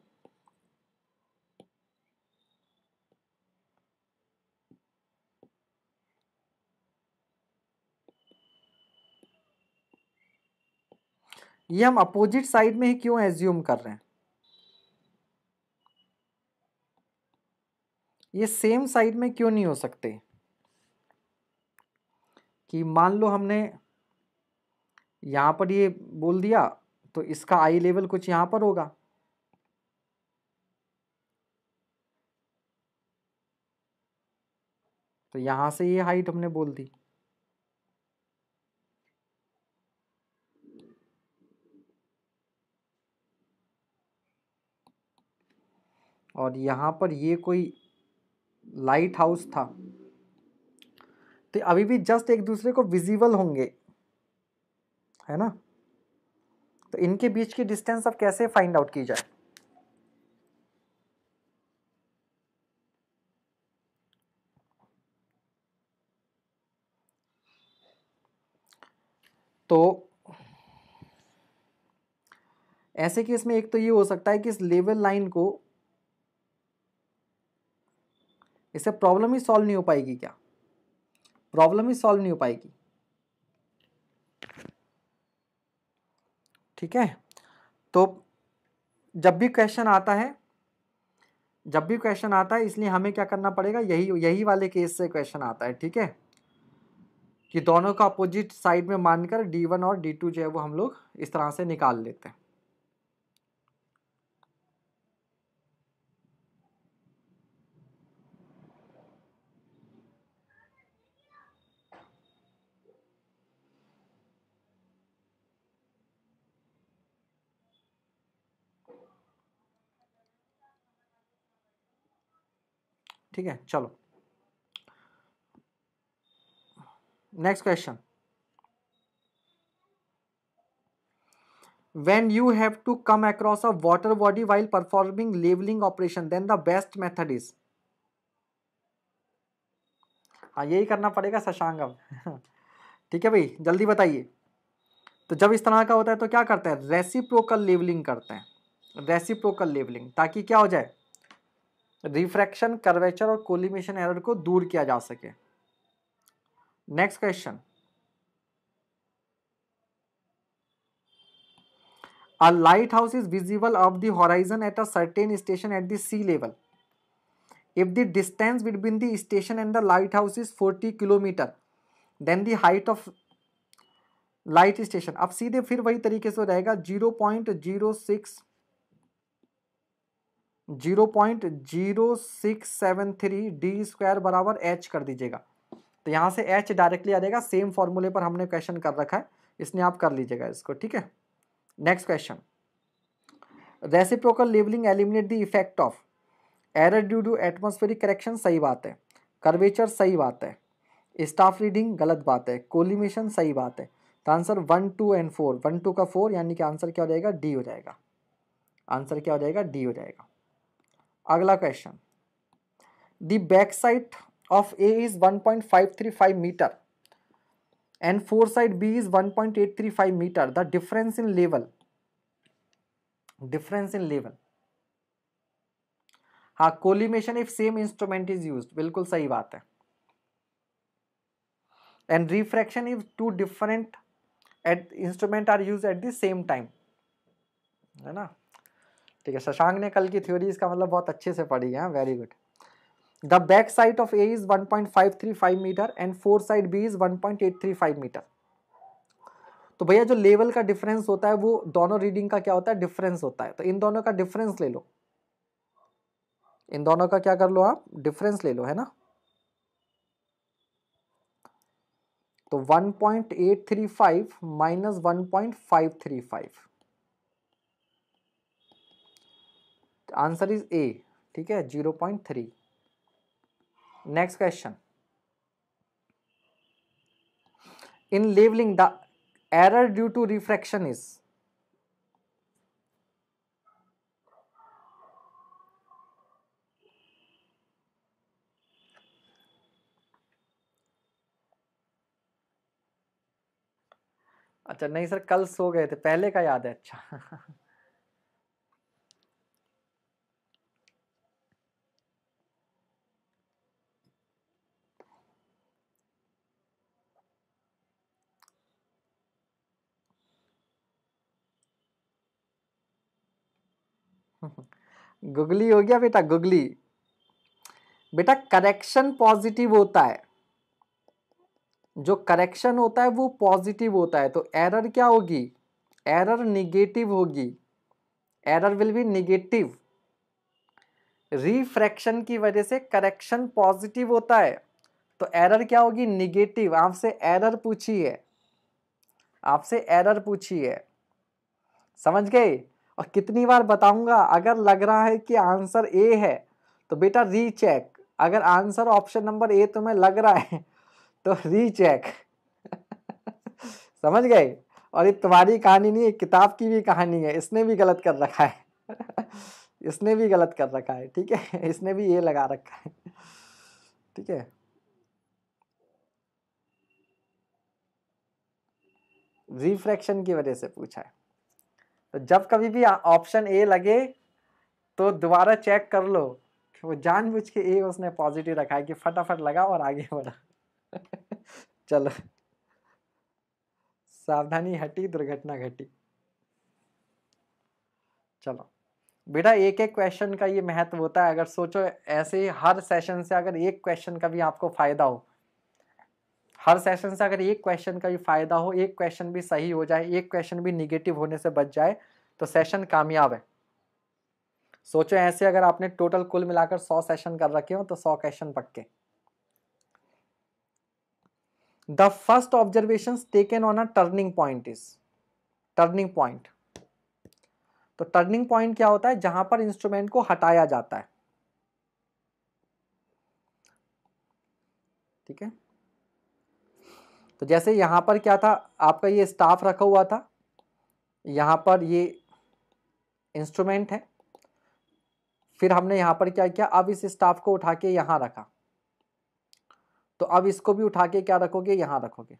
ये हम अपोजिट साइड में ही क्यों एज्यूम कर रहे हैं ये सेम साइड में क्यों नहीं हो सकते कि मान लो हमने यहाँ पर ये बोल दिया तो इसका आई लेवल कुछ यहाँ पर होगा तो यहाँ से ये हाइट हमने बोल दी और यहाँ पर ये कोई लाइट हाउस था तो अभी भी जस्ट एक दूसरे को विजिबल होंगे है ना तो इनके बीच की डिस्टेंस अब कैसे फाइंड आउट की जाए तो ऐसे केस में एक तो ये हो सकता है कि इस लेवल लाइन को इससे प्रॉब्लम ही सॉल्व नहीं हो पाएगी क्या प्रॉब्लम ही सॉल्व नहीं हो पाएगी ठीक है तो जब भी क्वेश्चन आता है जब भी क्वेश्चन आता है इसलिए हमें क्या करना पड़ेगा यही यही वाले केस से क्वेश्चन आता है ठीक है कि दोनों का अपोजिट साइड में मानकर डी वन और डी टू जो है वो हम लोग इस तरह से निकाल लेते हैं ठीक है चलो next question when you have to come across a water body while performing levelling operation then the best method is हाँ यही करना पड़ेगा शशांक अब [laughs] ठीक है भाई जल्दी बताइए तो जब इस तरह का होता है तो क्या करते हैं रेसिप्रोकल लेवलिंग करते हैं रेसिप्रोकल लेवलिंग ताकि क्या हो जाए रिफ्रैक्शन कर्वेचर और कोलिमेशन एरर को दूर किया जा सके next question a lighthouse is visible off the horizon at a certain station at the sea level if the distance between the station and the lighthouse is forty kilometre then the height of light station अब सीधे फिर वही तरीके से हो जाएगा zero point zero six zero point zero six seven three D square बराबर एच कर दीजिएगा तो यहाँ से एच डायरेक्टली आ जाएगा सेम फॉर्मूले पर हमने क्वेश्चन कर रखा है इसलिए आप कर लीजिएगा इसको ठीक है next question reciprocal levelling eliminate the effect of error due to atmospheric correction सही बात है कर्वेचर सही बात है स्टाफ रीडिंग गलत बात है कोलिमेशन सही बात है तो answer one two and four one two का फोर यानी कि आंसर क्या हो जाएगा डी हो जाएगा आंसर क्या हो जाएगा डी हो जाएगा अगला question the back side of A is 1.535 metre and fore side B is 1.835 metre the difference in level difference in level हा collimation if same instrument is use बिल्कुल सही बात है and refraction if two different at instrument are use at the same time है ना ठीक है शशांक ने कल की थ्योरी इसका मतलब बहुत अच्छे से पढ़ी है very good the back side of A is 1.535 metre and fore side B is 1.835 metre तो भैया जो लेवल का डिफरेंस होता है वो दोनों रीडिंग का क्या होता है डिफरेंस होता है तो इन दोनों का डिफरेंस ले लो इन दोनों का क्या कर लो आप डिफरेंस ले लो है ना तो 1.835 point eight three five minus one point five three five answer is A ठीक है zero point three next question in levelling the error due to refraction is अच्छा नहीं सर कल सो गए थे पहले का याद है अच्छा [laughs] गुगली हो गया बेटा गुगली बेटा करेक्शन पॉजिटिव होता है जो करेक्शन होता है वो पॉजिटिव होता है तो एरर क्या होगी एरर निगेटिव होगी error will be negative refraction की वजह से करेक्शन पॉजिटिव होता है तो एरर क्या होगी निगेटिव आपसे एरर पूछी है आपसे एरर पूछी है समझ गए और कितनी बार बताऊंगा अगर लग रहा है कि आंसर ए है तो बेटा रीचेक अगर आंसर ऑप्शन नंबर ए तुम्हें लग रहा है तो रीचेक [laughs] समझ गए और ये तुम्हारी कहानी नहीं है किताब की भी कहानी है इसने भी गलत कर रखा है [laughs] इसने भी गलत कर रखा है ठीक है [laughs] इसने भी ये लगा रखा है ठीक है रिफ्रैक्शन की वजह से पूछा है तो जब कभी भी ऑप्शन ए लगे तो दोबारा चेक कर लो वो वो जानबूझ के ए उसने पॉजिटिव रखा है कि फटाफट लगा और आगे बढ़ा [laughs] चलो सावधानी हटी दुर्घटना घटी चलो बेटा एक एक क्वेश्चन का ये महत्व होता है अगर सोचो ऐसे हर सेशन से अगर एक क्वेश्चन का भी आपको फायदा हो हर सेशन से अगर एक क्वेश्चन का भी फ़ायदा हो एक क्वेश्चन भी सही हो जाए एक क्वेश्चन भी निगेटिव होने से बच जाए तो सेशन कामयाब है सोचो ऐसे अगर आपने टोटल कुल मिलाकर सौ सेशन कर रखे हो तो सौ क्वेश्चन पक्के the first observation taken on a turning point is turning point तो टर्निंग पॉइंट क्या होता है जहां पर इंस्ट्रूमेंट को हटाया जाता है ठीक है तो जैसे यहाँ पर क्या था आपका ये स्टाफ रखा हुआ था यहाँ पर ये इंस्ट्रूमेंट है फिर हमने यहाँ पर क्या किया अब इस स्टाफ को उठा के यहाँ रखा तो अब इसको भी उठा के क्या रखोगे यहाँ रखोगे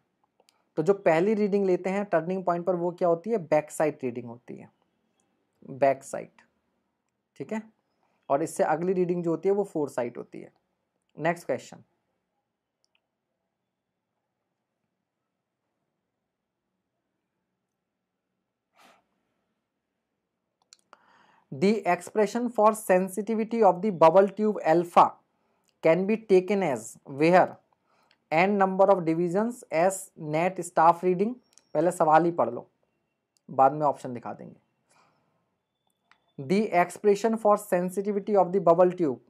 तो जो पहली रीडिंग लेते हैं टर्निंग पॉइंट पर वो क्या होती है बैक साइड रीडिंग होती है बैक साइड ठीक है और इससे अगली रीडिंग जो होती है वो फोर साइड होती है next question the expression for sensitivity of the bubble tube alpha can be taken as where n number of divisions as net staff reading पहले सवाल ही पढ़ लो बाद में ऑप्शन दिखा देंगे the expression for sensitivity of the bubble tube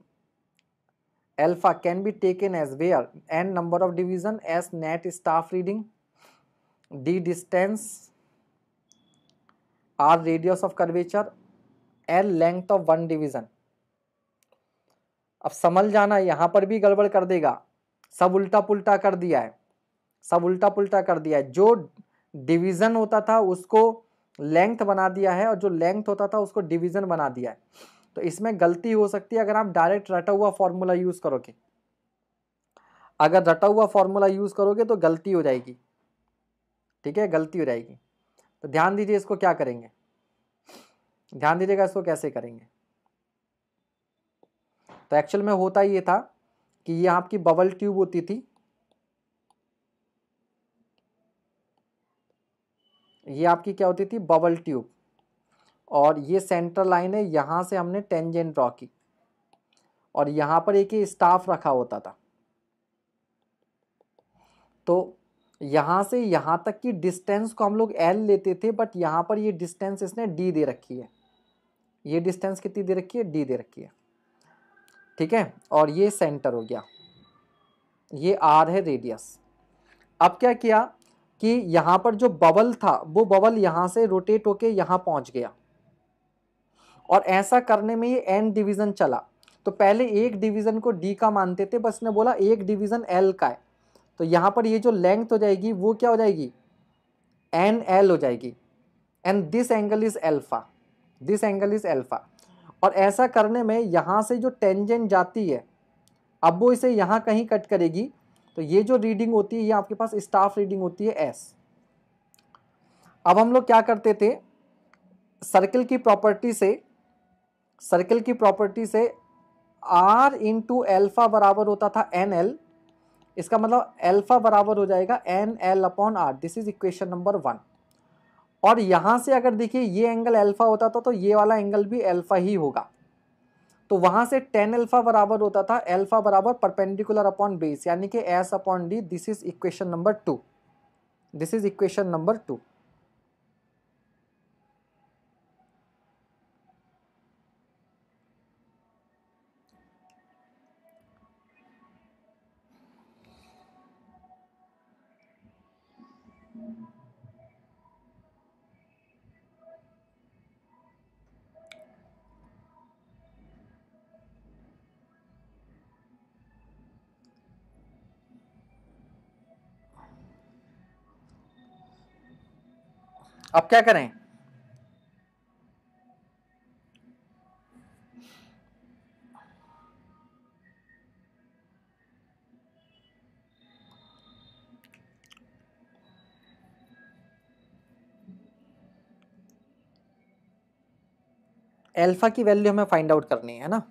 alpha can be taken as where N number of division as net staff reading D distance R radius of curvature L length of one division अब समझ जाना यहां पर भी गड़बड़ कर देगा सब उल्टा पुल्टा कर दिया है सब उल्टा पुल्टा कर दिया है जो डिवीजन होता था उसको लेंथ बना दिया है और जो लेंथ होता था उसको डिवीजन बना दिया है तो इसमें गलती हो सकती है अगर आप डायरेक्ट रटा हुआ फॉर्मूला यूज़ करोगे अगर रटा हुआ फॉर्मूला यूज़ करोगे तो गलती हो जाएगी ठीक है गलती हो जाएगी तो ध्यान दीजिए इसको क्या करेंगे ध्यान दीजिएगा इसको कैसे करेंगे तो एक्चुअल में होता ये था कि ये आपकी बबल ट्यूब होती थी ये आपकी क्या होती थी बबल ट्यूब और ये सेंटर लाइन है यहां से हमने टेंजेंट ड्रॉ की और यहां पर एक ही स्टाफ रखा होता था तो यहां से यहां तक की डिस्टेंस को हम लोग एल लेते थे बट यहां पर ये डिस्टेंस इसने डी दे रखी है ये डिस्टेंस कितनी दे रखी है डी दे रखी है ठीक है और ये सेंटर हो गया ये आर है रेडियस अब क्या किया कि यहाँ पर जो बबल था वो बबल यहाँ से रोटेट होके यहाँ पहुँच गया और ऐसा करने में ये एन डिवीज़न चला तो पहले एक डिवीज़न को डी का मानते थे बस ने बोला एक डिवीज़न एल का है तो यहाँ पर ये जो लेंथ हो जाएगी वो क्या हो जाएगी एन एल हो जाएगी and this angle is alpha this angle is alpha और ऐसा करने में यहाँ से जो टेंजेंट जाती है अब वो इसे यहाँ कहीं कट करेगी तो ये जो रीडिंग होती है ये आपके पास स्टाफ रीडिंग होती है एस अब हम लोग क्या करते थे सर्कल की प्रॉपर्टी से सर्कल की प्रॉपर्टी से आर इंटू एल्फ़ा बराबर होता था एन एल इसका मतलब एल्फ़ा बराबर हो जाएगा N L upon R this is equation number one और यहाँ से अगर देखिए ये एंगल अल्फ़ा होता था तो ये वाला एंगल भी अल्फ़ा ही होगा तो वहाँ से टेन अल्फ़ा बराबर होता था अल्फ़ा बराबर परपेंडिकुलर अपॉन बेस यानी कि S upon D this is equation number two this is equation number two अब क्या करें एल्फा की वैल्यू हमें फाइंड आउट करनी है ना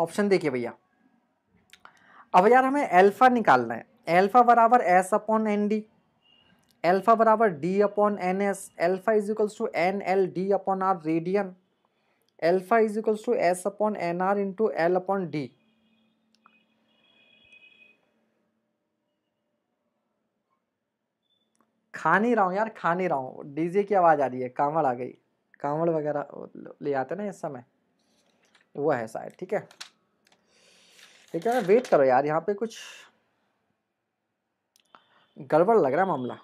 ऑप्शन देखिए भैया अब यार हमें एल्फा निकालना है एल्फा बराबर S upon N D alpha बराबर D upon N S alpha is equals to N L D upon R radian alpha is equals to S upon N R into L upon D खा नहीं रहा हूँ यार खा नहीं रहा हूँ डीजे की आवाज़ आ रही है कांवड़ आ गई कांवड़ वगैरह ले आते ना इस समय वो है शायद ठीक है ठीक है वेट करो यार यहाँ पे कुछ गड़बड़ लग रहा है मामला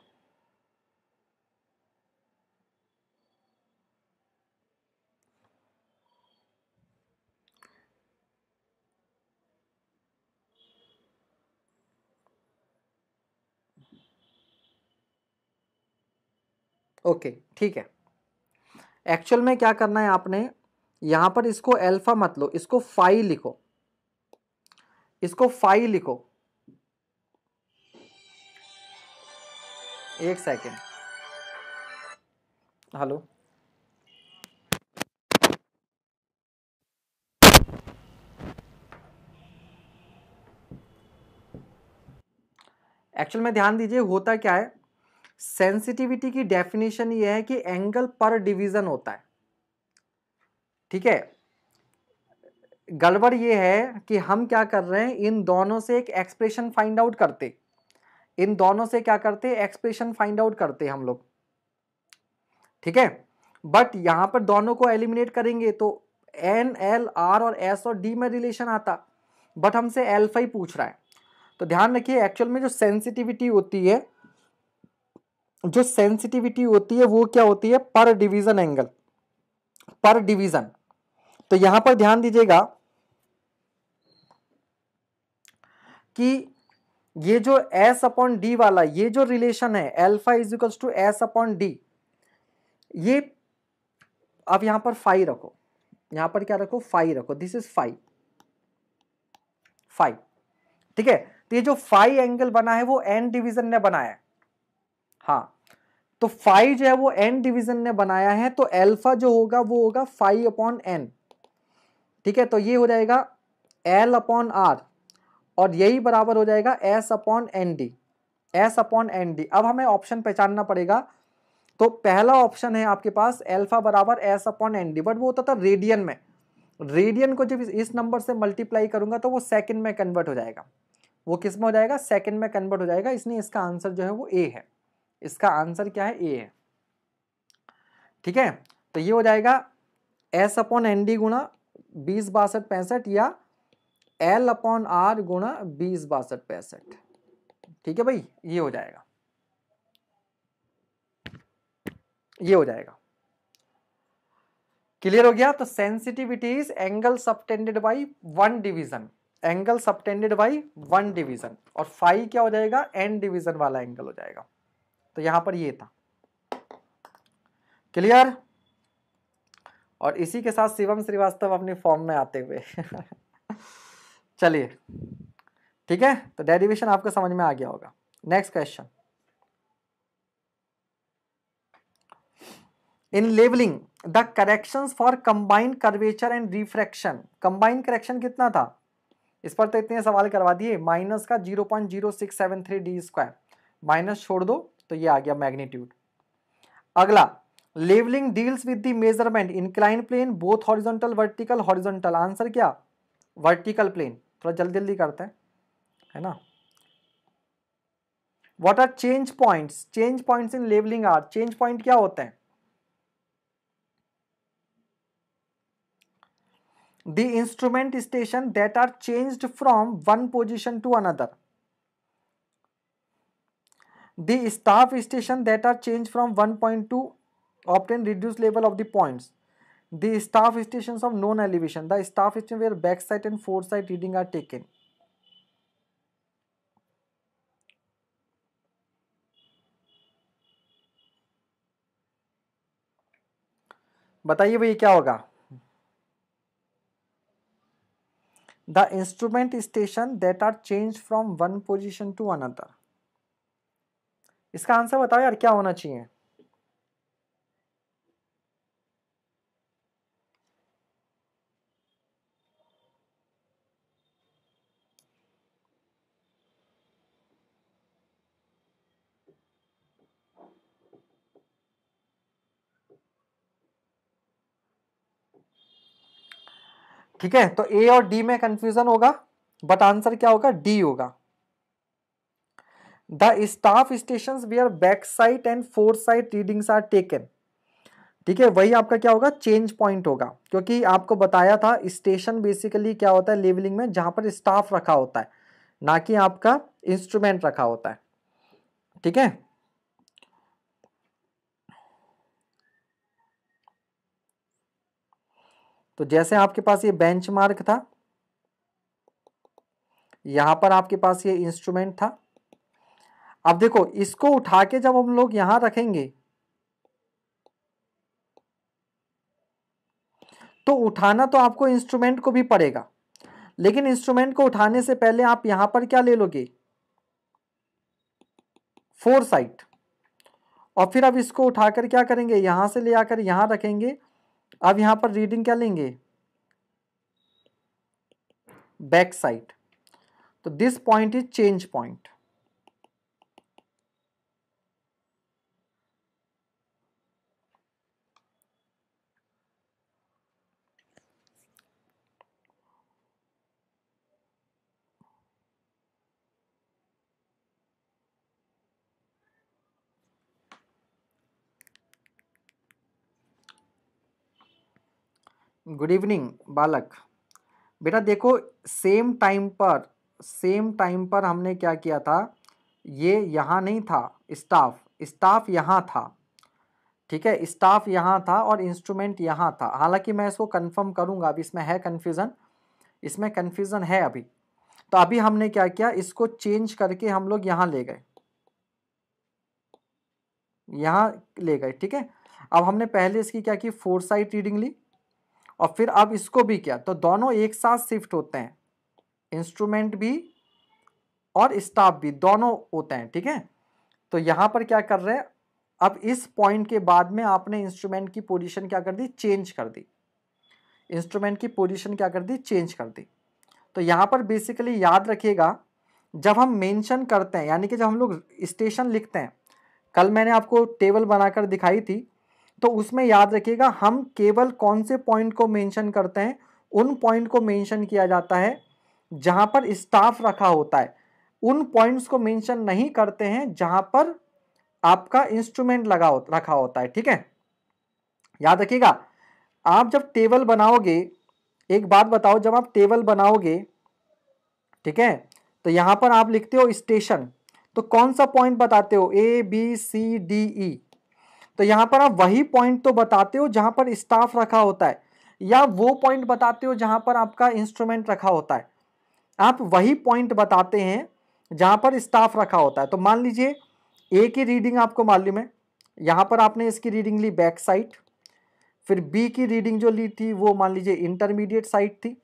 ओके ठीक है एक्चुअल में क्या करना है आपने यहाँ पर इसको अल्फ़ा मत लो इसको फाई लिखो इसको फाई लिखो एक सेकेंड हेलो एक्चुअल में ध्यान दीजिए होता क्या है सेंसिटिविटी की डेफिनेशन ये है कि एंगल पर डिवीजन होता है ठीक है गड़बड़ ये है कि हम क्या कर रहे हैं इन दोनों से एक एक्सप्रेशन फाइंड आउट करते इन दोनों से क्या करते एक्सप्रेशन फाइंड आउट करते हम लोग ठीक है बट यहाँ पर दोनों को एलिमिनेट करेंगे तो एन एल आर और एस और डी में रिलेशन आता बट हमसे एल्फा ही पूछ रहा है तो ध्यान रखिए एक्चुअल में जो सेंसिटिविटी होती है जो सेंसिटिविटी होती है वो क्या होती है पर डिवीज़न एंगल पर डिवीज़न तो यहां पर ध्यान दीजिएगा कि ये जो एस अपॉन डी वाला ये जो रिलेशन है alpha is equals to S upon D ये आप यहां पर फाइव रखो यहां पर क्या रखो फाइव रखो दिस इज फाइव फाइव ठीक है तो ये जो फाइव एंगल बना है वो एन डिवीजन ने बनाया हाँ तो फाइव जो है वो एन डिवीजन ने बनाया है तो एल्फा जो होगा वो होगा फाइव अपॉन एन ठीक है तो ये हो जाएगा एल अपॉन आर और यही बराबर हो जाएगा S upon N D S upon N D अब हमें ऑप्शन पहचानना पड़ेगा तो पहला ऑप्शन है आपके पास एल्फा बराबर S upon N D but वो होता था रेडियन में रेडियन को जब इस नंबर से मल्टीप्लाई करूंगा तो वो सेकंड में कन्वर्ट हो जाएगा वो किस में हो जाएगा सेकंड में कन्वर्ट हो जाएगा इसलिए इसका आंसर जो है वो ए है इसका आंसर क्या है ए है ठीक है तो ये हो जाएगा एस अपॉन एन डी गुणा बीस बासठ पैंसठ या एल अपॉन आर गुणा बीस बासठ पैंसठ ठीक है भाई ये हो जाएगा ये हो जाएगा क्लियर हो गया तो sensitivity is angle subtended by one division angle subtended by one division और फाइव क्या हो जाएगा एन डिवीजन वाला एंगल हो जाएगा तो यहां पर ये था क्लियर और इसी के साथ शिवम श्रीवास्तव अपनी फॉर्म में आते हुए [laughs] चलिए ठीक है तो डेरिवेशन आपको समझ में आ गया होगा next question in levelling the correction for combined curvature and refraction combined correction कितना था इस पर तो इतने सवाल करवा दिए माइनस का zero point zero six seven three D square minus छोड़ दो तो ये आ गया मैग्नीट्यूड अगला levelling deals with the measurement incline plane both horizontal vertical horizontal answer क्या वर्टिकल प्लेन थोड़ा जल्दी जल्दी करते हैं है ना what are change point change point in levelling are change point क्या होते हैं the instrument station that are change from one position to another the staff station that are change from one point to obtain reduced level of the points the staff stations of known elevation the staff station where back sight and foresight reading are taken बताइए भैया क्या होगा the instrument station that are change from one position to another इसका आंसर बताओ यार क्या होना चाहिए ठीक है तो ए और डी में कंफ्यूजन होगा बट आंसर क्या होगा डी होगा the staff station we are back side and fore side readings are taken ठीक है वही आपका क्या होगा चेंज पॉइंट होगा क्योंकि आपको बताया था स्टेशन बेसिकली क्या होता है लेवलिंग में जहां पर स्टाफ रखा होता है ना कि आपका इंस्ट्रूमेंट रखा होता है ठीक है तो जैसे आपके पास ये बेंचमार्क था यहां पर आपके पास ये इंस्ट्रूमेंट था अब देखो इसको उठा के जब हम लोग यहां रखेंगे तो उठाना तो आपको इंस्ट्रूमेंट को भी पड़ेगा लेकिन इंस्ट्रूमेंट को उठाने से पहले आप यहां पर क्या ले लोगे फोर साइट और फिर अब इसको उठाकर क्या करेंगे यहां से ले आकर यहां रखेंगे अब यहां पर रीडिंग क्या लेंगे बैक साइड तो this point is change point good evening बालक बेटा देखो सेम टाइम पर सेम टाइम पर हमने क्या किया था ये यहाँ नहीं था स्टाफ स्टाफ यहाँ था ठीक है स्टाफ यहाँ था और इंस्ट्रूमेंट यहाँ था हालांकि मैं इसको कंफर्म करूँगा अभी इसमें है कन्फ्यूज़न इसमें कन्फ्यूज़न है अभी तो अभी हमने क्या किया इसको चेंज करके हम लोग यहाँ ले गए यहाँ ले गए ठीक है अब हमने पहले इसकी क्या की फोर साइड रीडिंग ली और फिर अब इसको भी किया तो दोनों एक साथ शिफ्ट होते हैं इंस्ट्रूमेंट भी और स्टाफ भी दोनों होते हैं ठीक है तो यहाँ पर क्या कर रहे हैं अब इस पॉइंट के बाद में आपने इंस्ट्रूमेंट की पोजीशन क्या कर दी चेंज कर दी इंस्ट्रूमेंट की पोजीशन क्या कर दी चेंज कर दी तो यहाँ पर बेसिकली याद रखिएगा जब हम मेंशन करते हैं यानी कि जब हम लोग स्टेशन लिखते हैं कल मैंने आपको टेबल बनाकर दिखाई थी तो उसमें याद रखिएगा हम केवल कौन से पॉइंट को मेंशन करते हैं उन पॉइंट को मेंशन किया जाता है जहां पर स्टाफ रखा होता है उन पॉइंट्स को मेंशन नहीं करते हैं जहां पर आपका इंस्ट्रूमेंट लगा हो, रखा होता है ठीक है याद रखिएगा आप जब टेबल बनाओगे एक बात बताओ जब आप टेबल बनाओगे ठीक है तो यहां पर आप लिखते हो स्टेशन तो कौन सा पॉइंट बताते हो ए बी सी डी ई तो यहाँ पर आप वही पॉइंट तो बताते हो जहाँ पर स्टाफ रखा होता है या वो पॉइंट बताते हो जहाँ पर आपका इंस्ट्रूमेंट रखा होता है आप वही पॉइंट बताते हैं जहाँ पर स्टाफ रखा होता है तो मान लीजिए ए की रीडिंग आपको मालूम है यहाँ पर आपने इसकी रीडिंग ली बैक साइड फिर बी की रीडिंग जो ली थी वो मान लीजिए इंटरमीडिएट साइड थी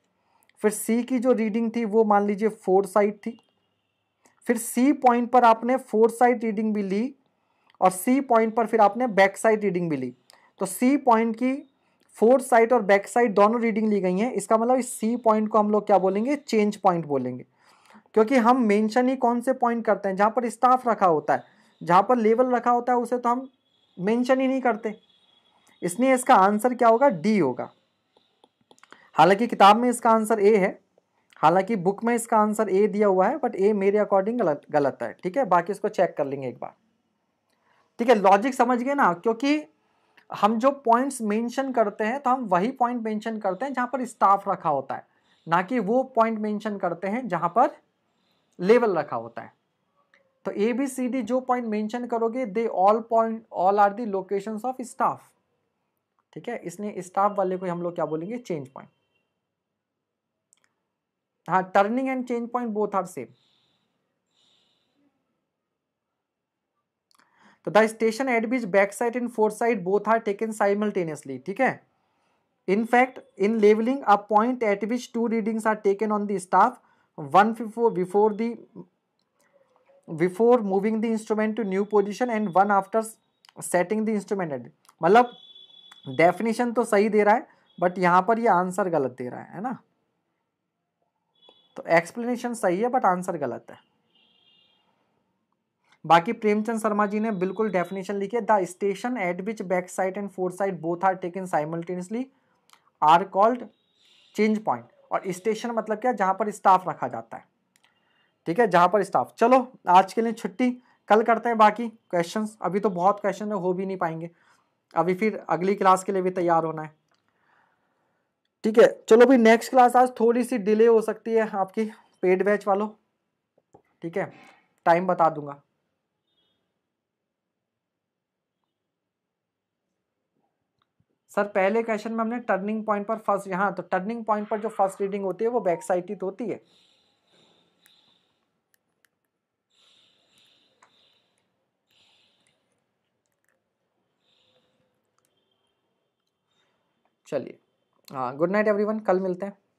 फिर सी की जो रीडिंग थी वो मान लीजिए फोर साइड थी फिर सी पॉइंट पर आपने फोर साइड रीडिंग भी ली और सी पॉइंट पर फिर आपने बैक साइड रीडिंग भी ली तो सी पॉइंट की फोर्थ साइड और बैक साइड दोनों रीडिंग ली गई हैं इसका मतलब इस सी पॉइंट को हम लोग क्या बोलेंगे चेंज पॉइंट बोलेंगे क्योंकि हम मेंशन ही कौन से पॉइंट करते हैं जहाँ पर स्टाफ रखा होता है जहाँ पर लेवल रखा होता है उसे तो हम मेंशन ही नहीं करते इसलिए इसका आंसर क्या होगा डी होगा हालांकि किताब में इसका आंसर ए है हालांकि बुक में इसका आंसर ए दिया हुआ है बट ए मेरे अकॉर्डिंग गलत गलत है ठीक है बाकी इसको चेक कर लेंगे एक बार ठीक है लॉजिक समझ गए ना क्योंकि हम जो पॉइंट्स मेंशन करते हैं तो हम वही पॉइंट मेंशन करते हैं जहां पर स्टाफ रखा होता है ना कि वो पॉइंट मेंशन करते हैं जहां पर लेवल रखा होता है तो ए बी सी डी जो पॉइंट मेंशन करोगे they all point all are the location of staff ठीक है इसलिए स्टाफ वाले को हम लोग क्या बोलेंगे चेंज पॉइंट हाँ turning and change point both are same तो the station at which back side in fore side both are taken simultaneously ठीक है in fact in levelling a point at which two readings are taken on the staff one before the before moving the instrument to new position and one after setting the instrument at मतलब डेफिनेशन तो सही दे रहा है बट यहाँ पर यह आंसर गलत दे रहा है है ना तो एक्सप्लेनेशन सही है बट आंसर गलत है बाकी प्रेमचंद शर्मा जी ने बिल्कुल डेफिनेशन लिखी है the station at which back side and fore side both are taken simultaneously are called change point और स्टेशन मतलब क्या जहाँ पर स्टाफ रखा जाता है ठीक है जहाँ पर स्टाफ चलो आज के लिए छुट्टी कल करते हैं बाकी क्वेश्चन अभी तो बहुत क्वेश्चन हो भी नहीं पाएंगे अभी फिर अगली क्लास के लिए भी तैयार होना है ठीक है चलो भाई नेक्स्ट क्लास आज थोड़ी सी डिले हो सकती है आपकी पेड बैच वालों ठीक है टाइम बता दूंगा सर पहले क्वेश्चन में हमने टर्निंग पॉइंट पर फर्स्ट यहाँ तो टर्निंग पॉइंट पर जो फर्स्ट रीडिंग होती है वो बैक साइटित होती है चलिए हाँ गुड नाइट एवरीवन कल मिलते हैं